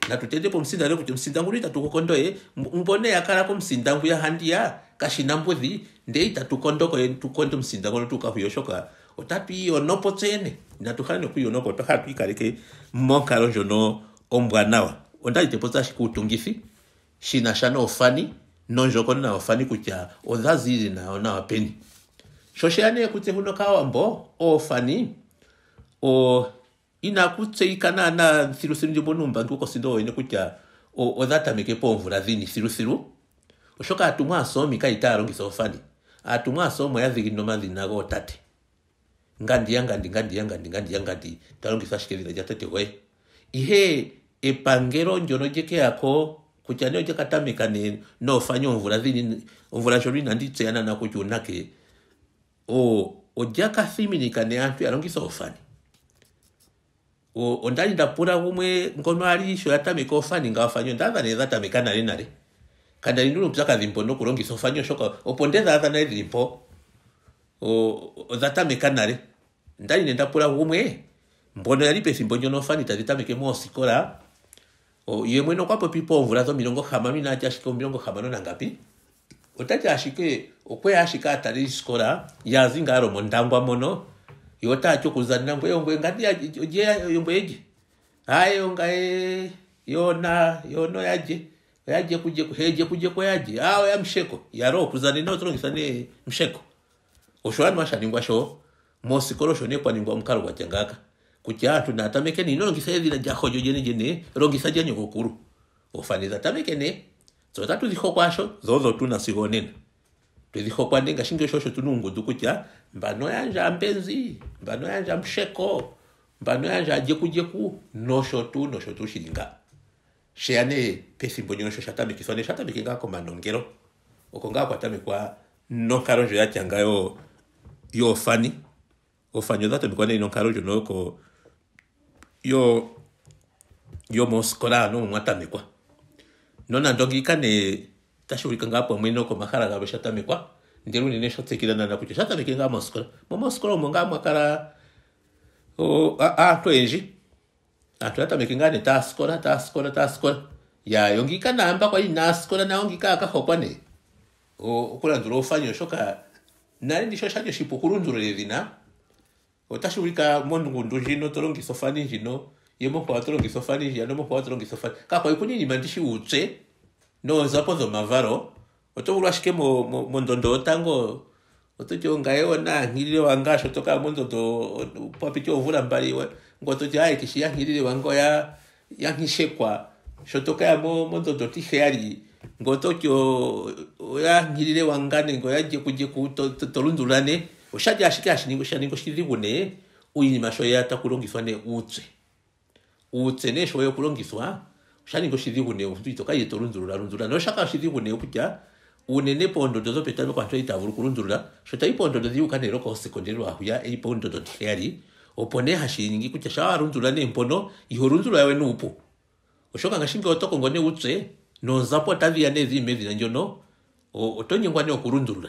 natutete pomsinda lekuti msinda ngunu itatukukondoye mbone msinda yakala ya handi ya kashina mbudhi nde itatukondokoye tukonde msinda ngono tukahuya oshoka otatu iyonopo tsene inatu hala nokwiiyonapo otwa hala twiikaleke monkalo ndjono ombwanawa ondali tepo tsashi kuutungithi shina sha noofani nondjokonona yoofani kutya odha zizi nayo nawa peni sho sheya nee kutse huno kaawambo ofani o na inakutseika nana numba ndimbonumba sindo wene kutya odhatameke poomvula dhini thiluthilu oshoka atumwa asomi kaita alongitha ofani atumwa asomi oyadhiginina omadhina gootate ngandiya ngandi ngandiya ngandi ngandiya ngandi talongitha ashike edhina lyatate we ihe epangelo ndyono lyekeyako kutya ne olyakatameka ne noofanya omvula dhini omvula ndjono inandi tseya nana kutya unake olyakathiminika ne aantu ya longitha oofani ondali ndapula umwe ngono alisho yatameka ofaninga ofanyo ndaadhane dhatameka nale nale kandali nduna upyakadhi mpono okulongitha ofanyo oshoka opo ndedhaadha nale dhili mpo odha tameka nale ndali ne ndapula umwe mbono yali pethimbo ndyono ofani tadhi tameke moosikola ye pipo okwa popi poomvula dhomilongo hamano inaati ashike omilongo hamano nangapi otati ashike okweya ashike a tale isikola yazi ngaa lomondangwa mono yotachokuzanira ngwe yongwe ngati je yongwe yeje hayo ngae yona yono yaje yaje kuje kuheje kuje kwa yaje aho ya msheko ya yaro kuzani no tulongisa ne msheko oshora masha ningwa sho mosi korosho ne kwa ningwa mkaru kwa tengaka kucha atu na tameke ni nongi sevi na jako jojene jene rongisa janyo kukuru ufaniza tameke ne tsota tu dikho kwasho zozo tu sigonena tu dikho kwa nenga shingyo shosho tunungu dukucha mbano yanje ampenzi mbano yanje msheko mbano yanje ajekujeku nosho tu nosho tu shilinga sheyane pethimbo lyonosho shatamekithwa ne shatameke ngaa komanongelo oko ngaa kwatamekwa nonkalo ndjo yatya nga yoofani oofani odha tamekwa nee yoko yo yomoosikola ano mwa tamekwa ne tashi ulika ngaa pamwe nokomahala galwe sha shata ndero neshotsekerana nakuti zvakavekerenga amasikora mumasikora a a to enji a to antu atamekenga ne ya yongi kana amba kwa yayo ngikanahamba na yongi ka akahopa ne o kula okulandzula ofanyo shoka nali ndisho shanyo shipu kulundzula evina otashi ulika mongundu ndjino tolongisa ofani ndjino ye mokwawa tolongisa ofani ndjiyano mokwawa tolongisa ofani kakwai kuni inyima mandishi utse no zapo zo mavaro oto vulwa ashike mondondo yotango ototi ongaye onaanhilile wanga asho tokala mondondo papiti oomvula mbali ngoye toti hayi kishi yanhilile wanga oya sho tokaya mondondo tiheyali ngoye ototi oyanhilile wanga nenge oyalyekudyeku tolundulula ne oshali ashike shaningi oshidhigu ne uinima sho yeya taku ne uutse uutse ne sho weya okulongithwa oshaningi oshidhigu ne omuntu itokali tolundulula lundulula noshaka oshidhigu ne kutya unene po kwa unenepondodo zopetami kwanthu itavulu kulunzulula xota ipondodo ziyukhanera koosekonderwa ahuya eipondodo nthiyari opone kucha haxiningi kutya ne mpono iho runzulula yawe nuupu oshoka ngaxingeyi oto kongo ne utse ya nezi neezima na njono oto nyengwa ne okulunzulula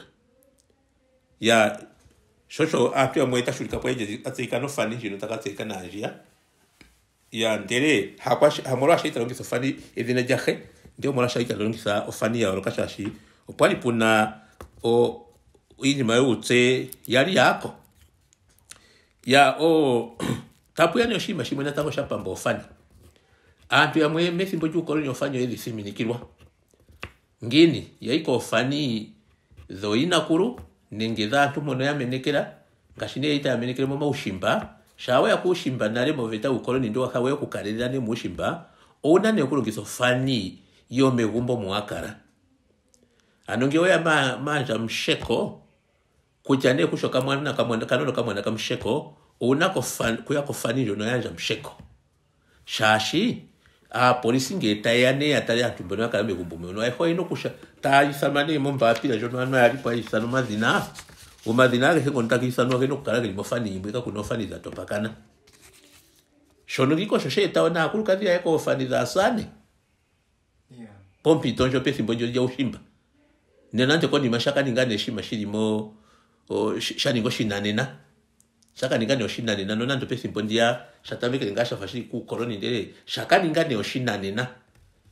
ya shosho mweta shulika po aantu yamwe taxulikapo fani jino taka ndjino takatseyika ajia ya ndere ndele hamolwaxa italongitha ofani edina lyaxe ndee omolwaxa italongitha ofani ya orokashashi shaashi puna o inyuma yutse yali yako ya o tapu yani oshima shimwe natango shapamba ofani aantu yamwe methimbo lyuukoloni ofani oye dhithiminikilwa ngini yayi koofani dhoyinakulu nenge dhaantu mono ya menekela ngaashi nee taya menekele momaushimba shaa ya kuushimba nale moveta ukoloni ndi waha weya okukalela ne muushimba owuna ne okulongitha ofani yomegumbo muwakala anongeweya ma, maja msheko kujane kusho kamwana kamwana kanono kamwana kamsheko unakofan kuyakofanire unoyanja msheko shashi a polisi apolisi ngeetayaneya tali anthu mbono yakala mikumbume uno ayihoya inokusha taayisamane mombaapila jono ano yalipo ayisana umazina umazina akehe ngono takiyisanwa keno kukala keli mofaniimbwe kakunofaniza topakana shono giko ngikosho sheetawo naakulukadhi fani ofaniza asane pompito njo pethimbo njo ya ushimba ne nandikonima shakaninga ne shima shilimo shaninga oshinanena shakaninga ne oshinanena nonando pethimbo ndiya sha tamekele ngaa shafa shili kuukoloni ndele shakaninga ne oshinanena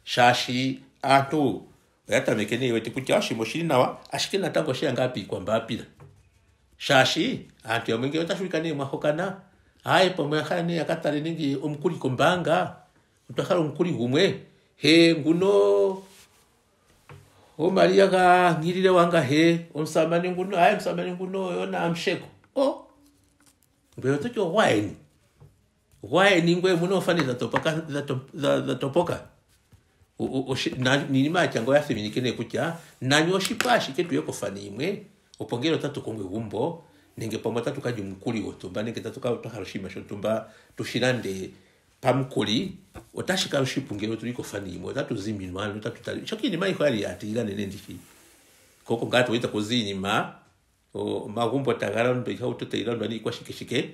shaashi aantu oya tameke ne wete kutya oshinima oshili nawa ashike natango osheya ngaa piikwambaapila shaashi aantu yamwe ngele otashi ulika nee mwahokana aaye pamwe oyahala ne yaka tale nenge omukuli kombaanga otwa hala omukuli gumwe he nguno o mariya ka nkirire wangahe omusamani nguno hayi omusamani nguno yona amsheko o ngweyo tocho hwaeni hwaeni ngwe munofane zatopoka zatopoka nini machango yasiminikene kutya nanyo oshipashi ketuye kofani imwe opongele otatu kongwe gumbo nenge pamwe otatu kalya mukuli wotumba nenge tatu kahala oshinima shotumba tushi pamukuli otashika nshipu ngero tuliko fanimwe tatuziminwano tatutali ati ikhali yatilane nendifi koko ngati oita kuzinyima magumbo tagala ndo ikauto teila ndo ni kwa shike shike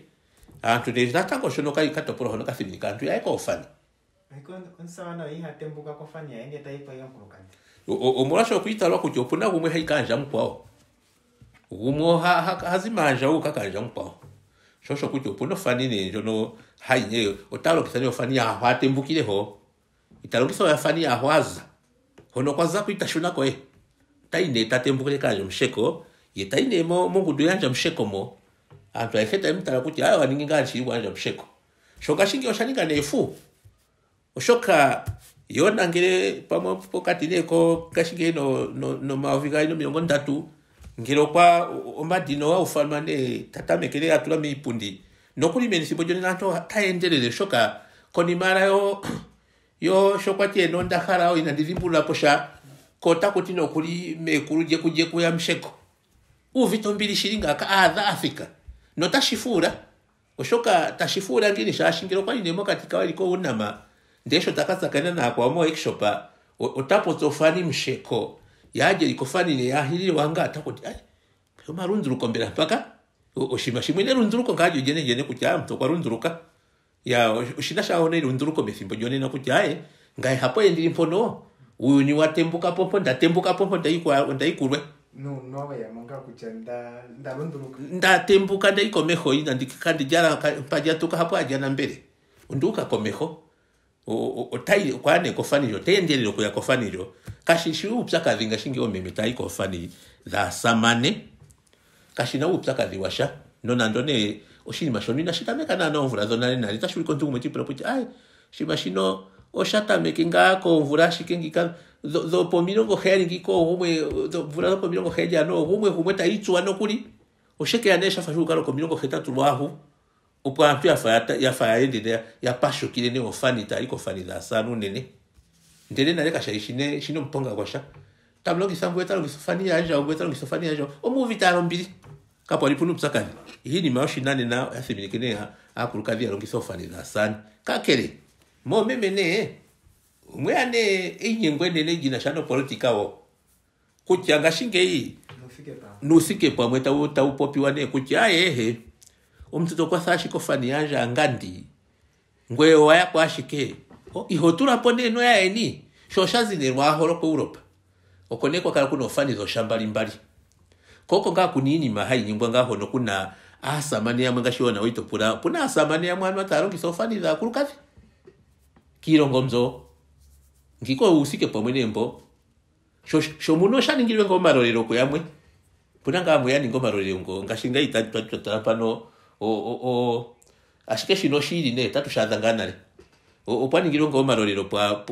antu ah, de zata ko shono kai katopora hono kafini kantu yaiko ofani omulasho okuitalwa kuti opuna gumwe haikanja mukwao gumwe hazimanja ukakanja mukwao shosho kuti opuna ofani nenjono hai ne otalo kisani ofani ahwa mbukile ho italo kiso ya ahwaza hono kwaza kuitashuna koe taine tatembukile kanje msheko ye taine mo mungudu yanje msheko mo antu efeta taimtala kuti ayo waningi ngani shiri kwanje msheko shoka shingi oshaninga nefu oshoka yonangele pamwe pokati neko kashinge no, no, no maovi ino milongo ndatu ngele okwa omadino aufanwa ne tatamekele atula miipundi noku limene sipojonera anthu atayenderere shoka koni mara yo yo shokwa tieno ndakhalawo ina ndivimbulapo posha kota kuti nokuli je kuje kuya msheko uvito mbili shilinga ka adha afrika afika notashifura kushoka tashifura ngini shashingiro kwaninemo katika wali ko unama ndesho takasakana mo workshopa utapo tofani msheko yaje likofani ne yahili wanga atakuti kwa marunzu lukombela paka oshima shimwe nelunduluko ngaa lyo lyene lyene kutya omuntu okwa lunduluka ya oshina shaone elunduluko methimbo lyonena kutya aye ngaye hapo endili mpono uuyuni wa tembuka pompo nda tembuka pompo ndayi kulwe nda tembuka ndayi komeho kandi jala mpa lyatuka hapo alyana mbele onduuka komeho otayi okwaya nee kofanilo otayi endelele okuya kofanilo kashishi uupyakadhi ngashingeyi omeme tayi koofani dhaasamane kashina upsa washa nonando nandone oshinima shono inashitameka naana omvula dhonale nale tashi ulika omuntu gumwe tiipula kutya aye oshinima shino oshatameke ngaa koomvula ashike ngika dhopomilongo heyali ngika ogumwe dhomvula dhopomilongo heyali ano ogumwe gumwe tayi tsuwa nokuli oshekeya nee shafa shuukalo komilongo hetatu lwaahu opo aantu yafa yaendele yapashukile ne ofani taayi kofani dhaasano unene ndele nale kashayishi ne shina omuponga gwasha tamulongitha ngwe talongitha ofani yandja ngwe talongitha ofani yandja omuuvite ala kapo msakani kapolipunu pusakani ihini maoshinane na yathiminikine sofa ni nasani kakele mo meme ne umwe ane inyingo enene jina shano politika wo kuchi kutyanga hii nusike pa upopi wane kuchi ae ayehe umtuto kwa sashi kofani anja angandi ngwe kwa ashike ihotura ihotulapo neno yaeni shoshazinerwaholo ku europa okonekwa kala kuno ofani mbali koko nga kunini mahai nyimbo nga hono kuna asamani ah, yamwe ngashibona wito pula puna asamani yamwe anwa taro kisofanira kurukavi kirongo mzo ngiko usike pomwe nembo sho sho shomuno shaningirwe ngoma rorero kuyamwe puna nga amwe yani ngoma rorero ngo ngashinga itatu tatara pano o o o ashike shino shiri ne tatu le o opani ngirwe ngo marorero pa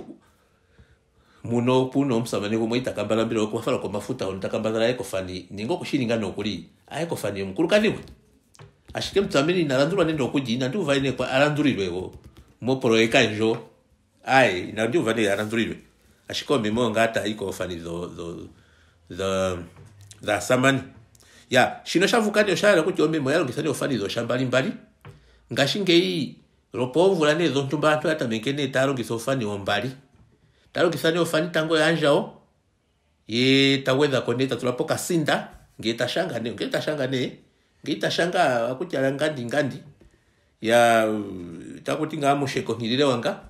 muno puno omusamane gumwe itakambala mbila okufala kwa mafuta ono takambala ekofani ninga okushiringana fani mkuru omukulukaniwe ashike mtamini nendo mtsamini ndu vaine okudi inandiuva ine mo moproyeka njo ai aye inandiuva ne alandulilwe ashike zo zo za za dhaasamani ya shino shavuka ne oshayala kutya omeme oyalongitha ne ofani dhoshambalimbali ngashingeyi lopoomvula ne dhontumba aantu ya tameke ne taro longitha ofani ombali talokisa ne ofani tango yanjao ye tagwedhako ne tatulapo kasinda ngee tashanga ne ngee tashanga ne ngee tashanga akuti ala ngandi ngandi ya takuti nga musheko nhilile wanga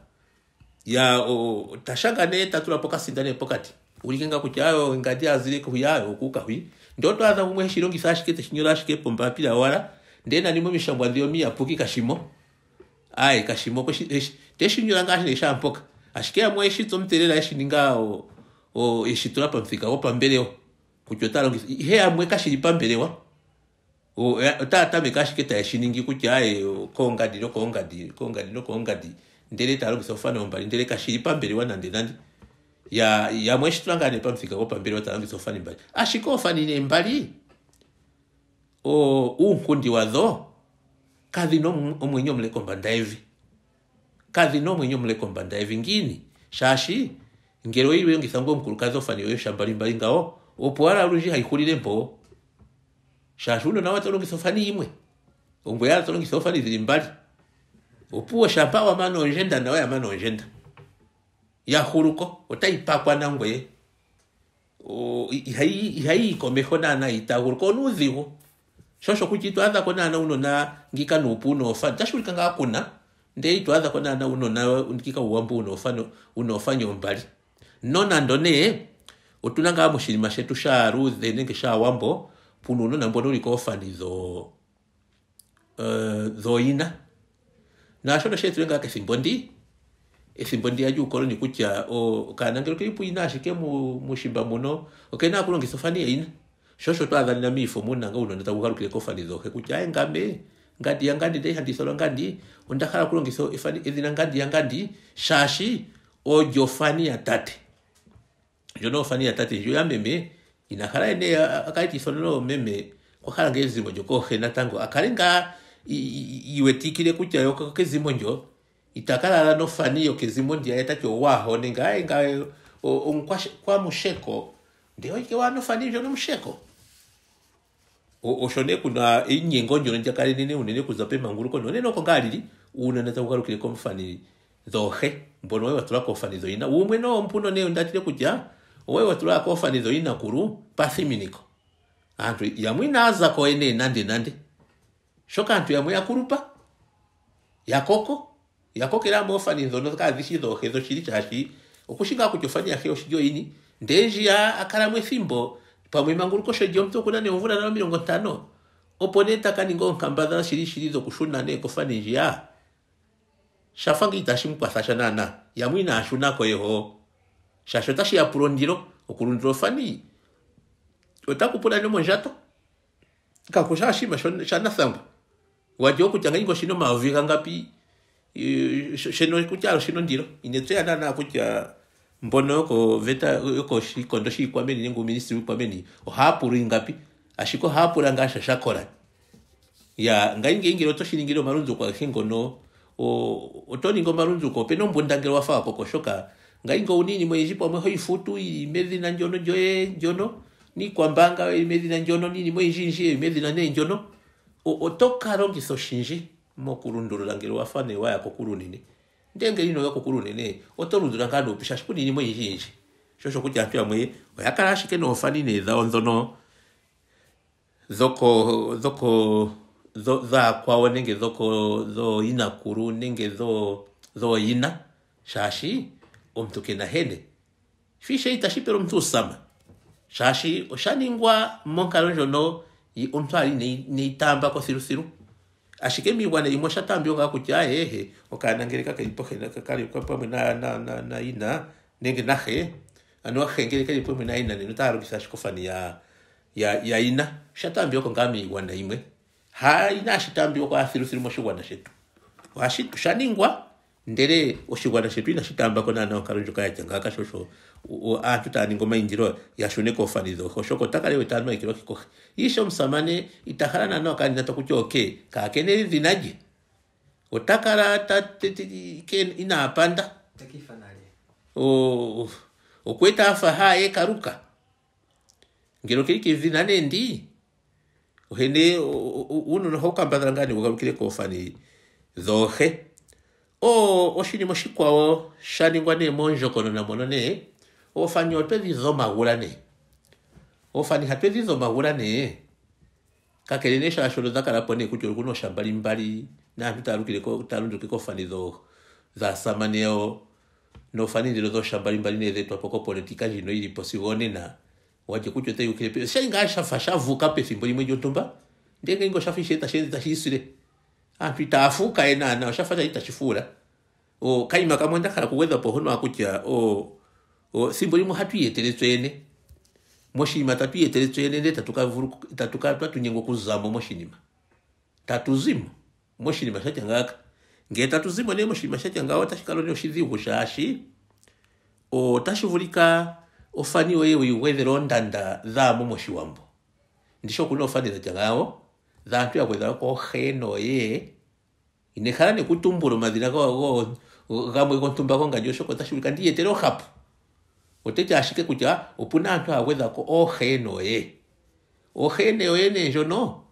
ya o, tashanga ne tatulapo kasinda ne pokati ulike ngaa kutya ayo ngandi azileko hwiya ayo hui ndoto nde kumwe shirongi gumwe heshi longitha ashike teshi nyola ashike pombapila wala ndee nanimwe omishambwa ndhi omiyapuki kashimo aye kashimo teshi nyola ngaa shine shaampoka ashikeamwe eshitso omutelela eshininga eshitula pamuthika gopambelewa kutya ihe amwe kashili pambelewa otaya tameka ashike taye shiningi kutya aye koongadi nokoongadi koongadi nokoongadi ndele taya longitha ofanelo mbali ndele kashili pambelewa nande nande ya yamwe eshitula ngaa ne pamuthika gopambelewa taya longitha ofani mbali ashike ofani ne mbali uunkundi wadho kadhina omwenyo omule kombanda evi no mwenye mleko mbanda evingini shashi ngero iwe ngisango mkulukazi oyo shambali mbali ngao opwala ruji haikulile mpo shashi ulo nawe tolongisa ofani imwe ongwe yala tolongisa ofani zili mbali opuwo shampa wamanonjenda nawe yamanonjenda yahuluko otayipakwa nangweye ihayiikomeho naana itaguluka onuuzigo shosho kuchitu kutya itwaadhako naana na ngika nupu unoofa tashuulika ngaa kuna ndeitwadha kona na unonawe ndikika uwambu unofano unofanya umbali nona ndone utunanga mushilima shetu sha ruthe nenge sha wambo puno unona mbona uliko ofani zo uh, eh, zoina nashono shetu lenga kethimbo ndi ethimbo ndi yaju ukoloni kutya okanangelo kelipuina ashike mu, mushimba muno okena akulongisa ofani yaina shosho twathanina miifo munanga unona takukalukile kofani zohe kutya aengame ngadi ya ngadi ndeihandisolo ngadi undakhala kulongisa izina ngadi ya ngadi shashi ojo fani ya tate jono fani ya tate jo ya meme inakhala ene akaiti isololo meme kwakhala ngezimo jokohe natango akhale nga iwetikile kutya yoko kezimo njo itakalala nofani yokezimo ndiya etati owaho nenge aye ngayo kwamusheko ndeoike wanofani vyo nomusheko oshone kuna inyengo njona njakali nene unene kuzape manguru manguluko nene noko ngalili una naza kukalukile ko mfanili dhohe mbono wewe watula ko fanizo ina umwe no mpuno ne ndatile kuja wewe watula ko fanizo ina kuru pathiminiko antu yamwina naza ko ene nande nande shoka antu yamwe yakurupa yakoko yakokela mofani nzono kazishi dhohe dhoshili chashi okushinga kutofanya heo shijo ini ndenji ya fimbo mwefimbo pamwima nguluko jomtu okuna ne omvula nayo mirongo ntano opo ne takaninga oonkambadhala shili zo dhokushuna ne kofanijia shafa nge itashi mukwatha sha naana yamwe inaashunako yeho shaashi otashi ya pula ondilo okulundula ofani otaku pula ne mondjato kakusha ashima shanathangwa walya okutya ngainga oshina omayovi gangapi sheno kutya alo oshina ondilo inetseya naana kutya mbono yoko veta yoko shikondo shikwameni nenga uministri wikwameni ohapula ingapi ashike ohapula nga shashakora ya nga inge inge loto marunzu kwa kengo no o omalundzuko agehe marunzu kwa peno mbunda ngele wafa wakoko shoka ngai ngo una iinima oyindji pamwe hoyi futu yili medhina ndyono lyoye ndyono niikwambaanga yili medhina ndyono niinima oyindjiyindji yili medhina nee ndyono oto ka longitha oshindji mokulundulula ngele wafa ne waya kukuru nini ndenge ino nene otolundula ngano pisha sikunini mwenjinji shosho kuti anthu yamwe no ashike ne zawo nzono zoko zoko zakwawo nenge zoko zoyinakulu nenge zoyina zo shashi omuntu kena hene fishe itashipela omuntu usama shashi oshaningwa monkalo ndjono omuntu ali siru siru ashike mibwana imwe shatambiwa ngakuti ahehe okanangeleka kelipo kalipo pamwe na, na, na, na ina nenge nahe ano ahengele kelipo pamwe na ina neno taalogisa ashikofani ya, ya, ya ina shatambiwako nga miigwana imwe ha ina ashitambiwako athilusilu moshigwana shetu oshaningwa ndele oshigwana shetu inashitambako naana onkalo ndjoka yatya ngaaka kashosho atutaningo mainjiro yashuneko ofanizo hoshoko takalewe tanma ikiro kikohe isho msamane itaharana no kani natokucho okay kakene zinaje otakala ta ken inapanda takifanale o okweta afa haye karuka ngero kiri kizina nendi ohene uno no hokambadala ngani ukalukire ko ofani zohe o oshilimo shikwawo shaningwa ne monjokono namono ne zoma ofanyiwa pe zoma mahulane ofaniha pe vizo mahulane kakelene eshashono dhakalapone pone oli kuno shambali mbali na zo za shamba limbali naantu talundukile kofanizo zasamaneo nofanililo zoshamba limbali nezetwapo kopolitika jino ilipo sigo na waje kuti otayukile pe shainga shafa shavuka pethimbo limwe lyontumba ndenge ingo shafa ishe tashe tashiisile aantu itaafuka enana oshafa tali tashifuula o kayima kamwe ndakhala kuweza pohono akutya o simbolimu hatuyetere tswene moshima tatuyetere tswene nde twatunyenga kuzamo moshinima tatuzimo moshinima shatyangaka nge tatuzimo ne moshinima shatyanga tashikala ne oshidhigu shaashi otashi ofani yoye wiigwedhela oondanda dhaamo moshiwambo ndishi okuna ofani dhatya ngawo dhaantu ya gwedhela kooheenoye nekutumbula omadhina gamwe gontumba kongandjo oshoka otashi ndiyetele ohapu otete ashike kutya opuna aantu haya gwedhako ohena oye ohena oye nee ndjono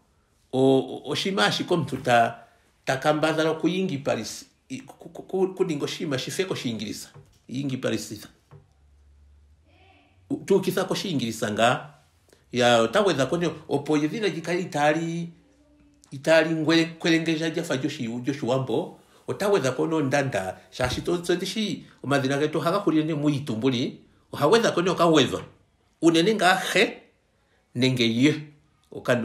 oshinima ashike omuntu ta ta kambadhala okuyingipalisa kuninga oshinima shife koshiingilisa yingipalisitha tuukitha koshiingilisa ngaa ya ota gwedhako ne opo edhina likale itaali itaali kwelengeja lyafa lyoshiwambo ota gwedhako noondanda shaashi todishi omadhina getu ohaga hulile ne muuyitumbuli ohaweza kone okawezwa unene ngaahe nenge ye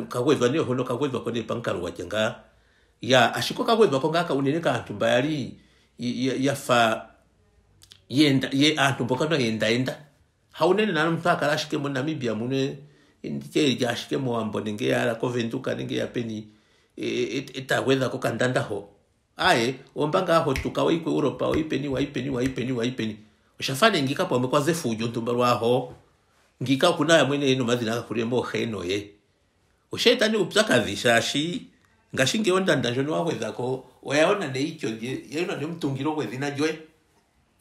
kagwezwa ne hono kagwezwa kone pankalo watya nga ya ashiko kagwezwako ngaaka unene kaantu mba yali yafa yenda ye aantu mboka yenda yenda haunene nalo muntu akala ashike mo namibia mune nditye elya ashike mowambo nenge yala kovenduka nenge yapeni etagwedhako e, e, kandanda ho aye omba ngaa hotuka wayi ku europa waipeni waipeni waipeni waipeni shafane ngika pombe kwa zefu ujo ntumba rwaho ngika kuna ya mwene ino mazina akakurie mbo heno ye ushetani upza upsaka vishashi ngashinge onda ndajoni wahweza ko wayaona ne icho je yaona ne mtungiro kwezina jwe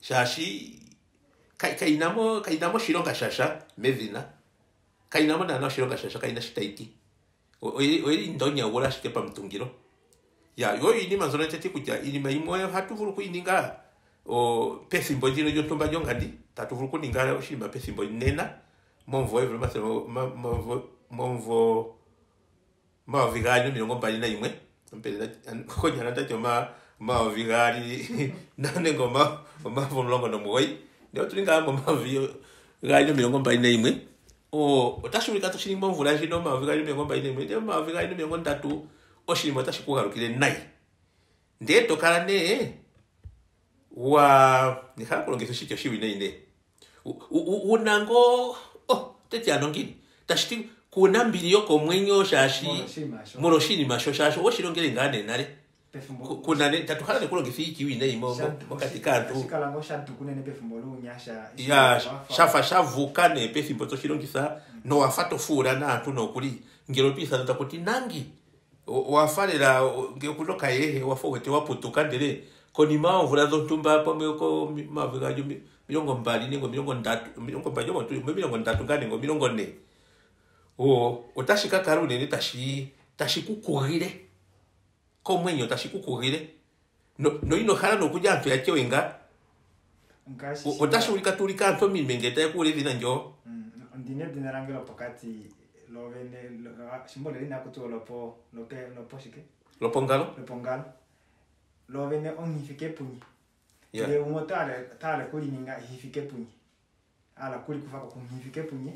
shashi kainamo kainamo shiroka shasha mevina kainamo nano shiroka shasha kaina shitaiki oyi ndonya wora shike pa mtungiro ya yoyi ini mazona tete kuja ilima imwe hatuvuru kuininga o pesimbo lino lyotumba lyongandi tatu vulu kuninga oshinima pesimbo nena momvo evi momvo maovi gaali nomilongo mbali nayimwe konyala ndati omaovi gaali nenge omavo omulongo nomugoyi nde otulinga momaovi gaali nomilongo mbali nayimwe otashi vulika toshininga omvula ndjino omaovi gaali nomilongo mbali nayimwe nde omaovi gaali nomilongo ndatu oshinima otashi ku nayi ndee tokala nee wa nikhala kulongesa xidya xiwineyine una ngo oh tetyano ngini taxiti kuna mbili yokomwenyo xaxi mulo xinima xo xaxo wo xi longele ngane nale kunane tatukhala nekulongesa ikiwineyimo mokati kantu ya xafa xavuka ne pefimbo to xi longisa nowafa tofuula na antu nokuli ngele opiisana takuti nangi wafalela ngekuloka yehe wafa wete waputuka ndele koni mpamvu dhontumba pomwe ko mavu kacho milongo mbali ningo ndatu ndatu ne unene tashi tashikukughile komwenyo tashi no, no inokhala nokuja anthu yacewenga utashulika tulika anthu mimenge tayakuulizina njo mm. ndine dina langelo pakati lovene lo, shimbo shike lopongalo lovene ong'ifike punyi yeah. kile umo tale tale ninga ihifike punyi ala kuli kufaka kumhifike punyi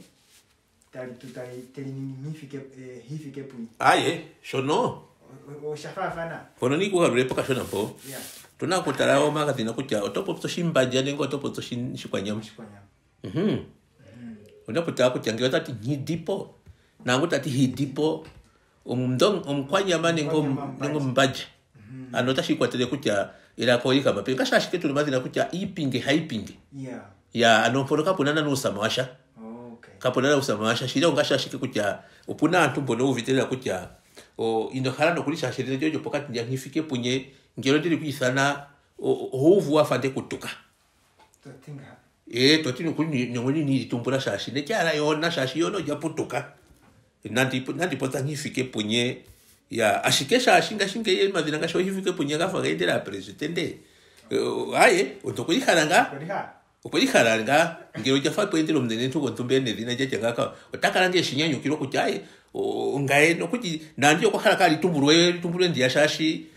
tali tutali telininga hifike eh, hifike punyi aye shono oshafafana kono nikuhalulepo kashona po yeah. tuna tunakutalawo makazina kutya otopopya to shin shikwanyam shikwanyam mhm mm mm. unaputala kutya ngile otati nhidipo nangu tati hidipo umdong omukwanyama um, nenge yeah. Mm. ano tashikwatile kutya ilakoyika mape nkashashi ketuli mazina kutya ipinge haipinge yeah. ya ano mpono kapunana nuusama washa okay. kapunana usama washa shilao nkashashike kutya opuna anthu mbono uvitelela kutya o inokhala nokulishashilile jojo pokati ndya nifike punye ngelo ndili kuyisana ouvu wafa ndekutuka e toti ning'weni nilitumbula shashi netyala yona shashi yona ojaputuka nandipo, nandipotsa nifike punye ya ashikesha ashingashinga iye mavina ngasho hivuke punyaga fa gaendera presidente eh, aye otokuriharanga okuriharanga ngero jafa poendera omunene ntuko ntumbene dina jaja ngaka otakaranga eshinyanyukiro kuti aye ngaye nokuti nandi okwakhala ka litumburwe litumburwe ndiya shashi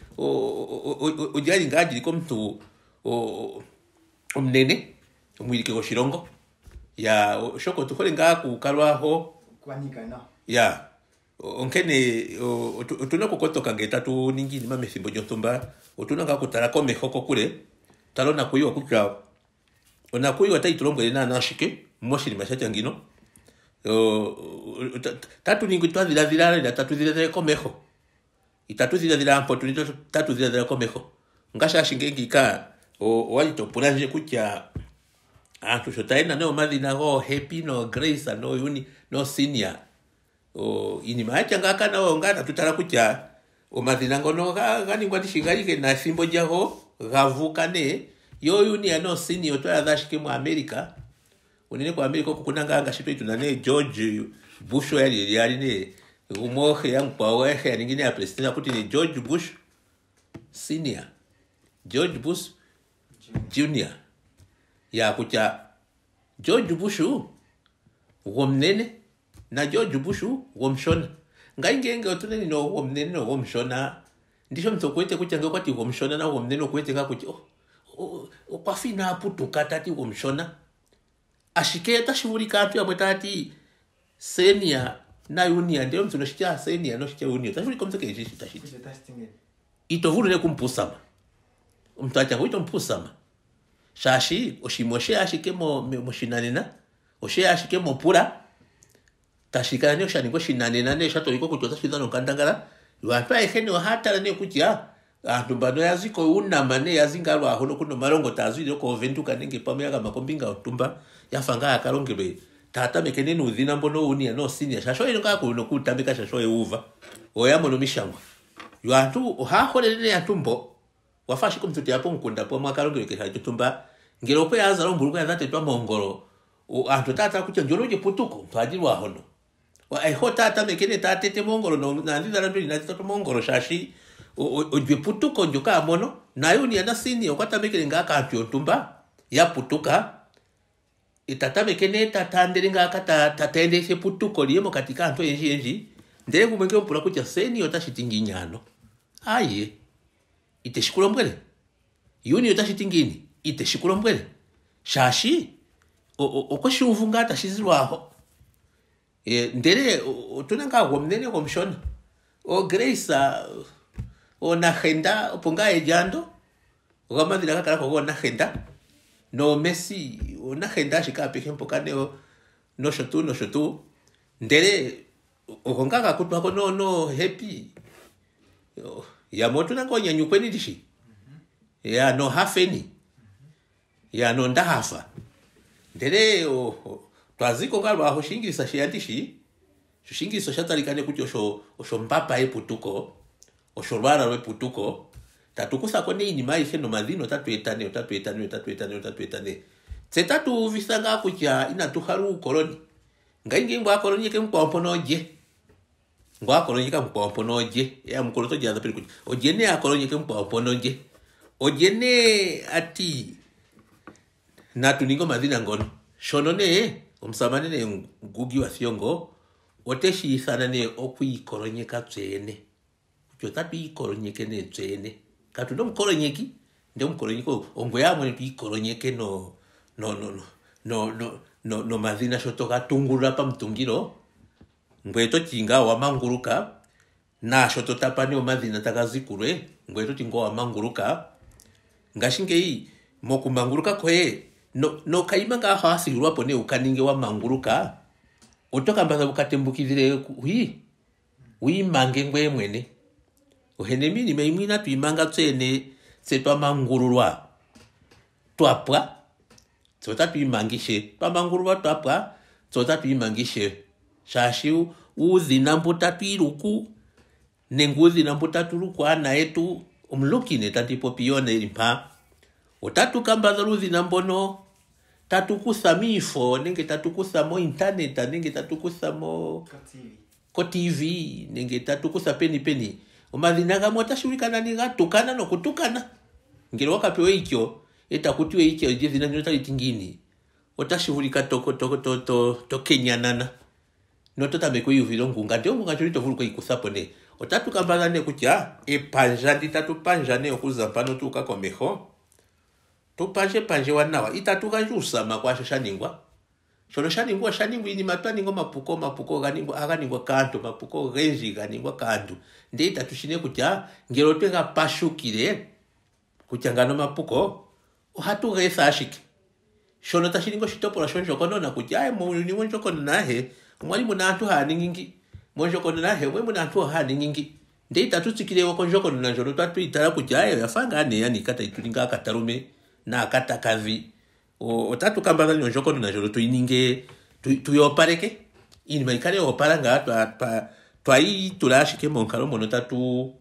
ojali nga ajiliko omuntu omunene omwilike goshilongo ya shoko tuhole ngaa na ya yeah onkene otuna okukotoka ngee tatu ningi iinima methimbo lyontumba otuna ngaa okutala komeho kokule tala onakuyiwa kutya onakuyiwa otayi tu lombwele naana shike moshinima shatya ngino tatu ningi twa dhiladhila lela tatu dhiladhila komeho itatu dhiladhila mpo tuni tatu dhiladhila komeho ngashi ashi ngeengika owali to pulandje kutya aantu sho tayena nee omadhina goohappy noograce nooyuni noosinia o, inima yachangaakana ongana tutala kutya omadhina ngono ganingwa ndishingalike nathimbo lyago gavuka ne yo union osini oto adha ashike muamerica unene kuamerica oko kuna ngaa ngashi twali tuna ne george bush oyali yeli yali ne gumwe oheya mukwao eheya ningi ne apresident akuti ne george bush senior george bush junior ya yakutya george bush gwomunene na george bush womshona ngai ngenge otuneni nowo mnene nowo womshona ndisho mthu okuwete kutya nge kwati womshona na womnene okuweteka kutya oh, oh, okwafina oh, aputuka tati womshona ashike otashi vulika aantu yamwe taya ti senia na unia ndele omuntu noshitya senia noshitya unia otashi vulika omuntu keeshi shi tashiti ito vulu kumpusa ma omuntu atya ngo ito mpusama shaashi oshinima osheya ashike moshinanena osheya ashike mopula shani tashikanio shanikwe shinanenane shatoiko kutyoza shidhano nkandangala vantu aehene wahatala ne kutya anthu ah, mbano yaziko unama ne yazinga lwahono kuno malongo tazwile kovenduka nenge pamwe yakama kombinga yotumba yafa nga akalongelwe tatameke nene udhina mbono uni ya uniya nosinya shashoye nokakuno kutamika shashoye uva oyamono mishangwa yo ya tumbo anthu mbo wafa ashiko mthuti apo mkunda pomwe akalongelwe kesha lyotumba ya okwe azala ombulu kwe tuwa mongoro. anthu tata kutya ndjono ujiputuko mphaji lwahono aiho eh, tatame kene tatete mongolo nanthitharambiri nathitatu mongolo shashi mono na sini ka ojueputuka oju kaamono nayo nianasini okwatamekele ngaakanthu yontumba yaputuka itatamekene tatandele ngaaka tatendeesa eputuko liye katika kaanthu enji enji ndele kumwe ngeempula kutya seni otashiti shitingi nyano aye ite shikulo iteshikulombwele yuni ite shikulo mbele shashi okweshuuvu ngaa tashizilwaaho ndere tunenge ahomnene komshona o grace onahenda opo ngaa ejando okamandela kakala kogo onahenda no messi onahenda shika apehe mpoka ne no shotu nosho tuu ndele oko ngaa kakutwako no no happy yamwe otuna ngaa onyanyukweni lishi ya no hafeni ya no ndahafa ndele twaziko ngali baho xingisa xiyatixi xixingiso xa talikane kuti oxo oxo mpapa eputuko oxo lwala lweputuko tatukusa kone ne iinima ayihe nomadhina otatu etane otatu etane otatu etane otatu etane tse tatu uvitha ngaa kutya inatu hala uukoloni ngaingei ngu akoloni yeke mukwao mpono olye ngu akoloni yeka mukwao mpono olye eyamukulo to lyaadha peli kutya olye ne koloni ke mukwao mpono olye olye ne ati na tuningo omadhina ngono shono ne musamane nengugi vafyongo otexiyisana ne okuyikoronyeka byene kutyota tuyikoronyeke ne byene kati ndomukoronyeki ndemukoronyeki ongwe yamwene tuyikoronyeke no no no no no no nomadhina no, sho tokatungulula pamutungilo ngwe toti nga wamanguluka naasho totapa ne omadhina taka zikulwe ngwe toti nga wamanguluka ngaashingeyi mokumanguluka koye no no kaima hasi hasigirwapo ne ukaninge wa manguruka utokambaza hi wi wimange ngwe mwene uhene milima tuimanga tsene tswene mangururwa twapwa tsota pa mangururwa twapwa tsota twimangishe shashi uzina mbuta twiluku nenge uzina mbuta ana etu umlukine pione impha kamba otatukamba na mbono tatukusa mifo ninge tatukusa mo internet ninge tatukusa mo ko tv nenge tatukusa peni peni omadhina gamwe otashuulikana ni gatukana no kutukana ngele wakapewe ikyo eta kutiwe ikyo lyedhina ndino taliti ngini otashi vulika tokenyanana noto tameka uyuvila ongunga ndee ongunga ndjono ito vulu okuyikuthapo ne otatu kambadhala ne kutya epandja ndi tatu panja ne okuza mpano tuuka komeho panje topanjepanjewa nawa itatukanjusama kwasho shaningwa shono shaningwa shaningwa inima twaningwa mapuko mapuko ganingwa aganingwa kantu mapuko genji ganingwa kantu nde itatushine kutya ngele otwegapashukile kutya ngano mapuko ohatu geetha ashike shono tashi ningi oshitopolwa shondjokonona kutya aye muuyuni wondjokonona ahe omwali muna aantu haya ningi ngi mondjokonona ahe omwe muna aantu haya ningi ngi nde itatu tsikilewo kondjokonona ndjono twatu yi tala kutya aye oyafa ngaa ne ya nika tayi tu ninga akatalume na otatu kambadhala nonjokondo najolo tuininge tuyoopaleke iinima yikale yoopala ngaa twayitula ashike monkalo mono tatu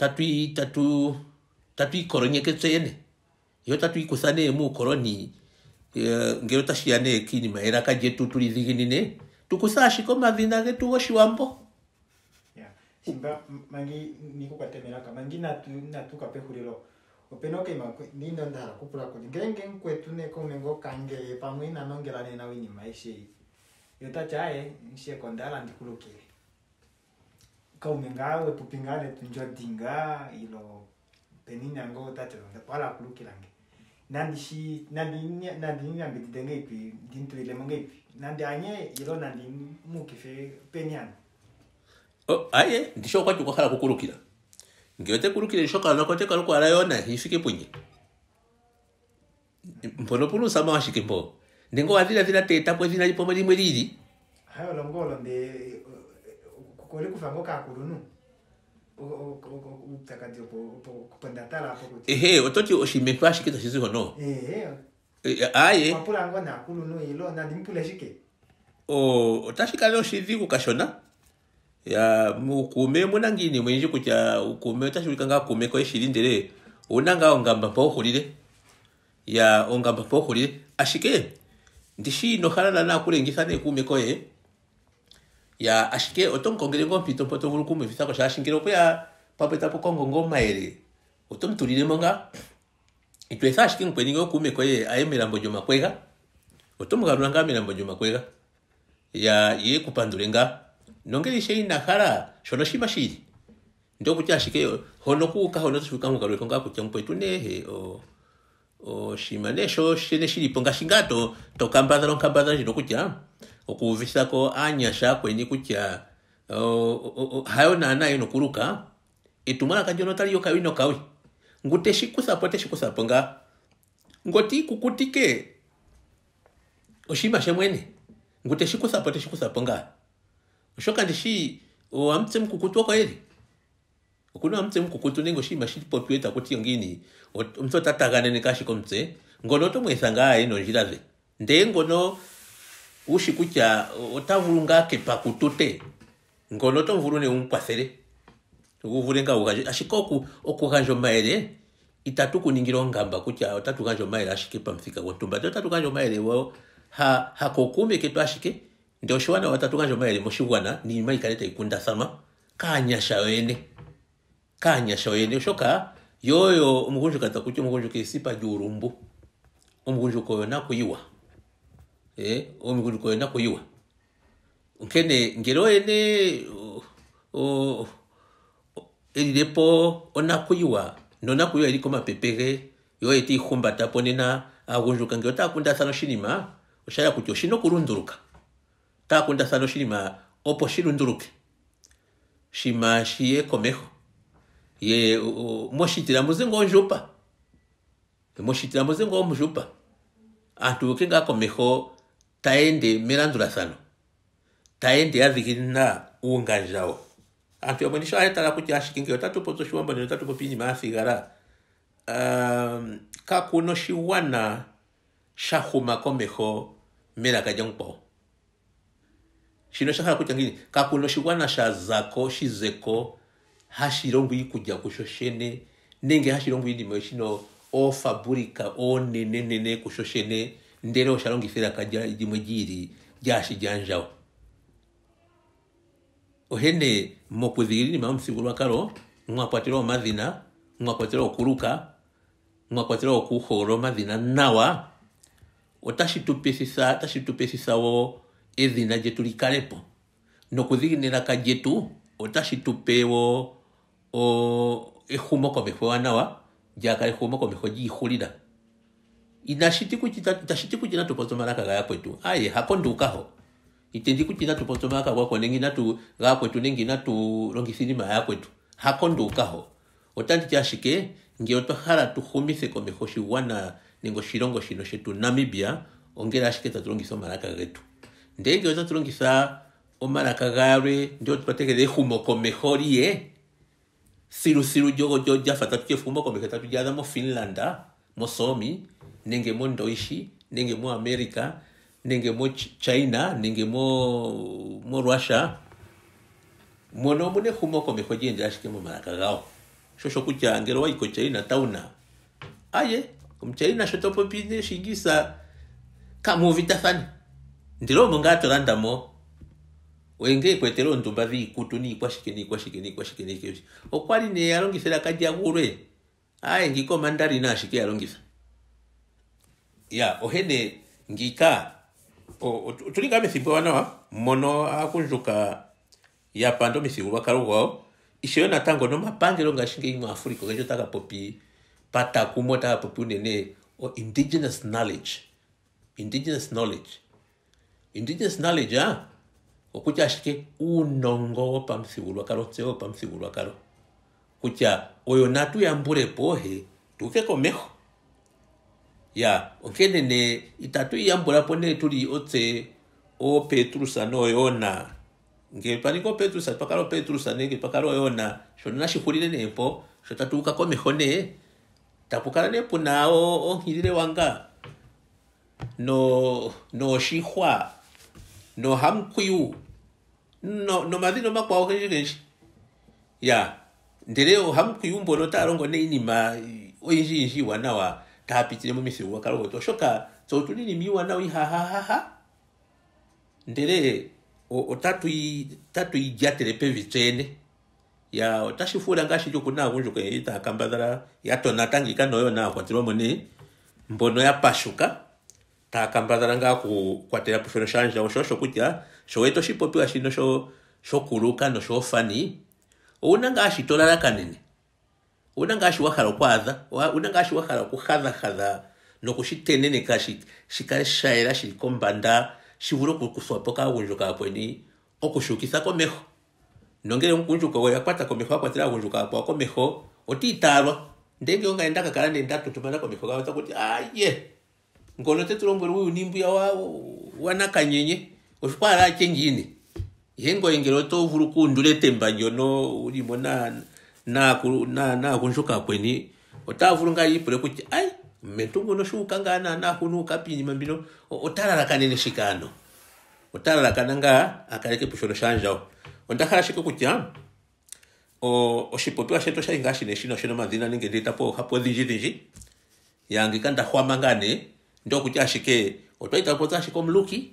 tatu tatu tatuikolonyeke tse yene yo tatuikutha e e, nee muukoloni ngele otashiya nee kiinima elaka lyetu tuli dhiginine tukutha ashike omadhina getu goshiwambo shimba upenoke ima nindo ndara kupula kuli ngenge nkwetu nekomengo kange pamwe inanongelane nawe inyuma yesheyi yotachaye nsheko ndala ndikulukile kaume ngawe tunjo dinga ilo peninyango tatelonda pala kulukilange nandishi nandi nandi nandi nandinyambe didenge ipi ile monge ipi nandi anye ilo nandi mukife penyana oh, aye ndisho kwati kwakhala kukulukila ngiyotekulukile xoka nokoteka loko ala yona hi fike mpono mponopunu sama washike xikimbo ndingo wa vila vila teta pwe vina lipomo limwe lili hayo longolo ndi kuli kuvango kakulunu upyakadi kupendatala apo kuti ehe ototi oximepe axikita xizihono ehe e, aye mapulangona akulunu ilona ndimpule xike o ta xikale oxiviku ka xona ya mukume muna ngini mwenji kutya ukume tashulika nga kume ko shili ndele ouna ngaa ongamba mpa uhulile ya ongamba mpa uhulile ashike ndishi no inohala nana akulengitha nee kuume koye ya ashike kongere otomu kongele ngaa ompito mpo tovulu okumwevithako shaashi ngele okweya pamwe tapu kongo ngo maere otomu tulile ngaa ito etha ashike ngwe ngo mukweni nge okuume koye aye melambo lyomakwega otomu galula ngaa melambo lyomakwega ya ye kupandule ngaa nonge ishe inakhala shono shima ndo kuti ashike hono kuka hono tushuka ngalo konga kutya mpwetu nehe o o shima ne sho shene ponga shingato to shilipo ngashingato tokambadhalo nkambadhalo shino ko anya sha kweni kutya hayo na ino kuluka etumwalaka ndyono tali yokawi ngute ngu teshikuthapo teshikuthapo nga ngoti kukutike oshinima shemwene ngute ngu teshikuthapo teshikuthapo ngaa ushokandi shi wamtse mkukutu wako eri ukuni wamtse mkukutu ningo shi mashili popi wetu akuti yongini umtse ne kashi komtse ngono to otomwethanga aye no ze nde ngono ushi kutya otavulunga ke pakutote ngono to ne umukwathele uvule ngaa ashikoku ashike maele itatu kuningila ngamba kutya otatu kanjo maele ashike pamfika pamuthika gontumba te otatu gandja omayele hakokuume ketu ashike nti oshiwana watatu kanje omayele moshiwana niima ikaleta sama kanya shawene kanya shawene shoka yoyo omugundjuka takuti umugunju kisipa jurumbu umugunju koyona kuyua eh, omugundjuka oyo nakuyiwa onkene ngele oyene elilepo onakuyiwa nonakuyiwa eli komapepe ge yo eti ihumbatapo nena agundjuka ngele otaa kundathana oshinima shinima ushaya kuchoshino kurunduruka taakunda sano shilima opo shilunduluke shima shiye komeho ye moshitila muze nga ondjupa moshitila muze nga omudjupa aantu yuke ngaa komeho taya ende melandulathano taya ende ya dhiginina uungandjawo aantu yamwe nisho haya tala kutya ashike ngele otatu popi oshiwambo nene otatu popi iinima ya thigala ehm, kakuna oshigwana sha huma komeho melaka lyamukwao shino shakharakhucha ngini kakulilo shiwana shazako shizeko hashilongo ikujya kusho shene nenge hashilongo indimo shino ofaburika onenenene kusho shene ndere oshalongisira kaja limwe jiri jashijanjawo ohene mokuzililima omusigulwakalo mwakwatela omazina mwakwatela okuluka mwakwatela okuhola omazina nawa otashi tupesisa otashi tupesisa wo jetu ethina lyetu likalepo nokudhiginila kalyetu otashi tupe wo ehumokomeho ewanawa lyakala ehumokomeho liihulila inashiti kuchita itashiti kuchina natu maraka omalaka gayakwetu aye hako nduukaho itendi kuchina natu maraka omalaka gwako natu natu kwetu nenge natu longi longitha inima kwetu hako nduukaho otanditi chashike ngele otwa hala tu humithe komeho oshigwana nenge shirongo shino shetu namibia ongele ashike tatu longitha omalaka getu ndenge oza tulongisa omalaka galwe ndio tupatekele ehumo komeho liye silusilu lyogo lyafa tatu kefumo komeho tatu lyaadha mofinland mosomi nenge mondoishi nenge moamerica nenge mochina nenge morussia mo mono omuna ehumo komeho lyeendela ashike momalaka gawo shosho shokutya ngele owayi kochina tauna aye omuchina sho topopi neshingisa kamuuvitathane ndilomo ngatolandamo wenge ikwetela ondumba viikutu niikwashike niikwashike niikwashike niikwashike okwali ne yalongisela kalyakulwe aye ngiko mandarina ashike yalongisa ya ohene ngika otuli ngaa methimbo ewanawa mono akunjuka ya panda omithigululwakalo gwawo ishewe natango nomapangelo ngashingeyi muafrika ogendji otaga popi patakumwe otaga popi unene o-indigenous knowledge indigenous knowledge indigenous knowledge ha ah? ukuthi ashike unongo pa tseo pa tse wopamthigulwakalo kucha oyo natu ya mbure pohe tuke komeho ya okene ne itatu ya mbura pone tuli otse o opetrusa noyona ngele panike opetrusa twakala opetrusa nenge twakala oyona shono nashihulile nepo shota tuka komeho ne tapukala ne puna onhilile wanga no no shihwa no hamkwiwu no nomavino makwa kenshi kenshi ya ndereo hamkwiwu mbono taalongo neinima oyindji yindji iiwanawa taapitile momithigululwakalo gwetu oshoka tse otuna iinima iiwanawa ihahahaha ndele otatu yi lyatele pevi tseyene ya otashi fula ngaa shili okuna aagundjuka oyendji taya kambadhala ya tonata ngika noyo naakwatelwamo nee mbono ya pashuka takambadhala ngaa okukwatela po shono shaandjawo sho shokutya sho oshipopiwa shino shokuluka noshoofani owuna ngaa shi lalakanene owuna ngaa shi wa okwaadha owuna ngaa shi wa hala okuhadhahadha nokushiteneneka shi shayela shili kombanda shi okukuthwapo kaagundjuka akweni okushuukitha komeho nongele omugundjuka ogo yakwata komeho akwatela aagundjuka akwao komeho otiitaalwa ndenge ongaye ndaka kala nee komeho gawo takuti aye ah, yeah ngono tetilombwela uyu nimbuya wa, wanakanyenye oshikwala ache njine ihe ngoyengela otovulu kundula etemba ndyono ulimo naakunshuka na, na, na, kweni otavulu ngaa ipule kutya ai mmentu shuka shuuka na naanahunuuka piinima mbino otalalakanene shikaano otalalakana ngaa akalekepo shono shandjawo ondahala shike kutya oshipopiwa shetu shali ngaa shine shino shino madhina nenge ndeetapo ohapu odhindji dhindji yange kandahwama ngaa nee ndo kuchashike otwaita potsashike omuluki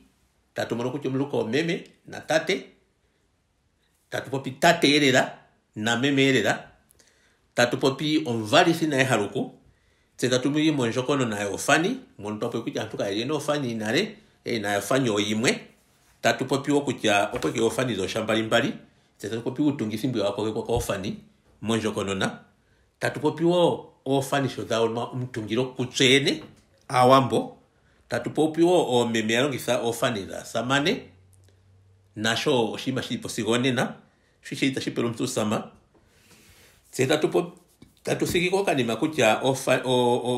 tatumona kuti omuluka omeme na tate tatupopi tate elela na meme elela tatupopi omuvalisi naye haluku tse tatumili mondjokono nayo ofani mono twapopi kutya aantu kayelina ofani nale ei nayo ofani oyimwe tatu popi wo kutya okweke ofani dhoshambalimbali tse tatu popi uutungithi mbwiya wakolekwa koofani mondjokonona tatu popi wo ofani sho dha omutungilo kutse awambo tatupopiwa omeme alongisa ofanela samane nasho oshiima shilipo sigo onena shi shili tashipela omuntu usama tse tatusikika okanima kutya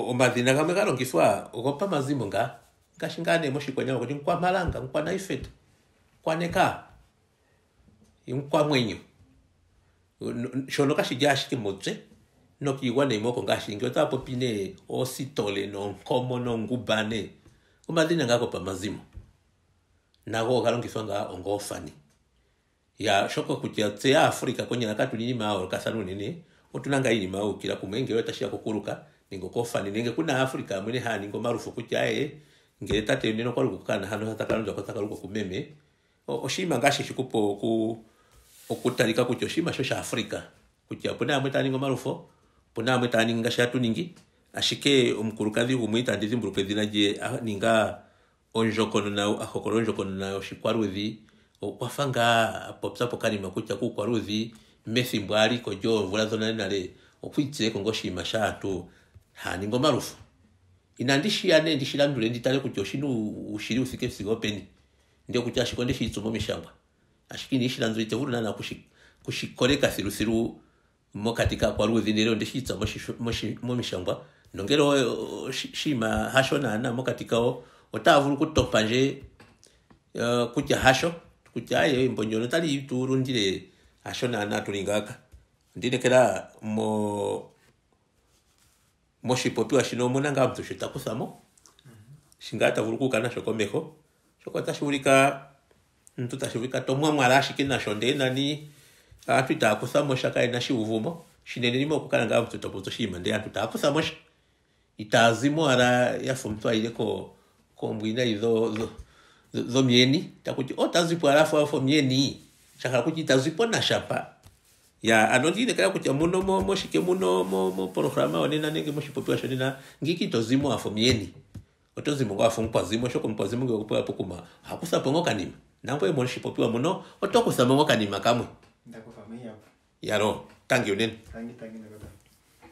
omadhina gamwe ga longithwa ogopamazimo ngaa ngaashi ngaa nee moshikwanyama kuti mukwamalanga mukwanayifeta mukwaneka mkwamwenyo shono kashilya ashike mutse noki nokiigwana imoko ngashingi otapo pine ositole nonkomo nongubane omadhina ngako pamazimo nago ogalongiswa nga onga ofani ya shoko kutya tse ya aafrika konyala katuna inima ya yoolokasana unene otuna ini iinima kila kumwe ngele otashiya kukuluka ningo kofani nenge kuna afrika yamwene haya ningo marufu kutya aye ngele tate nena okwaluka okukana hano taka londyako taka luka kumeme oshima ngaa shi shikupa okutalika kutya oshinima sho shaafrika kutya opuna yamwe taya ningo marufu puna amwe taaninga shatu ningi ashike omukulukazi gumwe itandi dhimbuluka edhina lye aninga ah, ondjokonona ahokola ondjokonona yoshikwaluudhi okwafa ngaa apopya pokanima kutya kuukwaluudhi methimbo aliko lyoomvula dhonalenale okwiitsileko ngo oshinima shaantu haya ningi omalufu inandi shiya ne ndishi landule ndi tale kutya oshina ushili uthike sigo peni ndiyo kutya ashike ondeshi itsu momishangwa ashike inishi landula ite vulu naana kushi, kushikoleka thiluthilu mo katika kwaruthi nireo ndishitsa mo mishangwa nongero shima hasho nana mo katikao otavulu kutopa nje uh, kutya hasho kutya aye imbonyono tali turundile hasho nana tulingaka ndinekela mo moshipopiwa shino omuna ngaa omuntu shita takuthamo shi ngaa tavulu kuuka nasho komeho shoko otashi vulika omuntu tashi vulika tomwamwala ashike nasho ndee nani anthu itaakusamosha kaena xiuvumo xineneni mokukhalanga a vutotopoto xiimande anthu itaakusamosha itaazimo ara yafumtwa ile ko kombwina izo zomyeni takuti otazipo oh, alafu afo myeni shakhala kuti itazipo shapa ya ano ndilekela kutya muno moshike muno moprograma onena nenge moshipopiwa shonena ngiki tozimo afo myeni otozimo ngaafo mkwazimo shoko mkwazimo ngekupewa pokuma pongo kanima nangwe moshipopiwa muno mongo kanima kamwe やろう。短期よ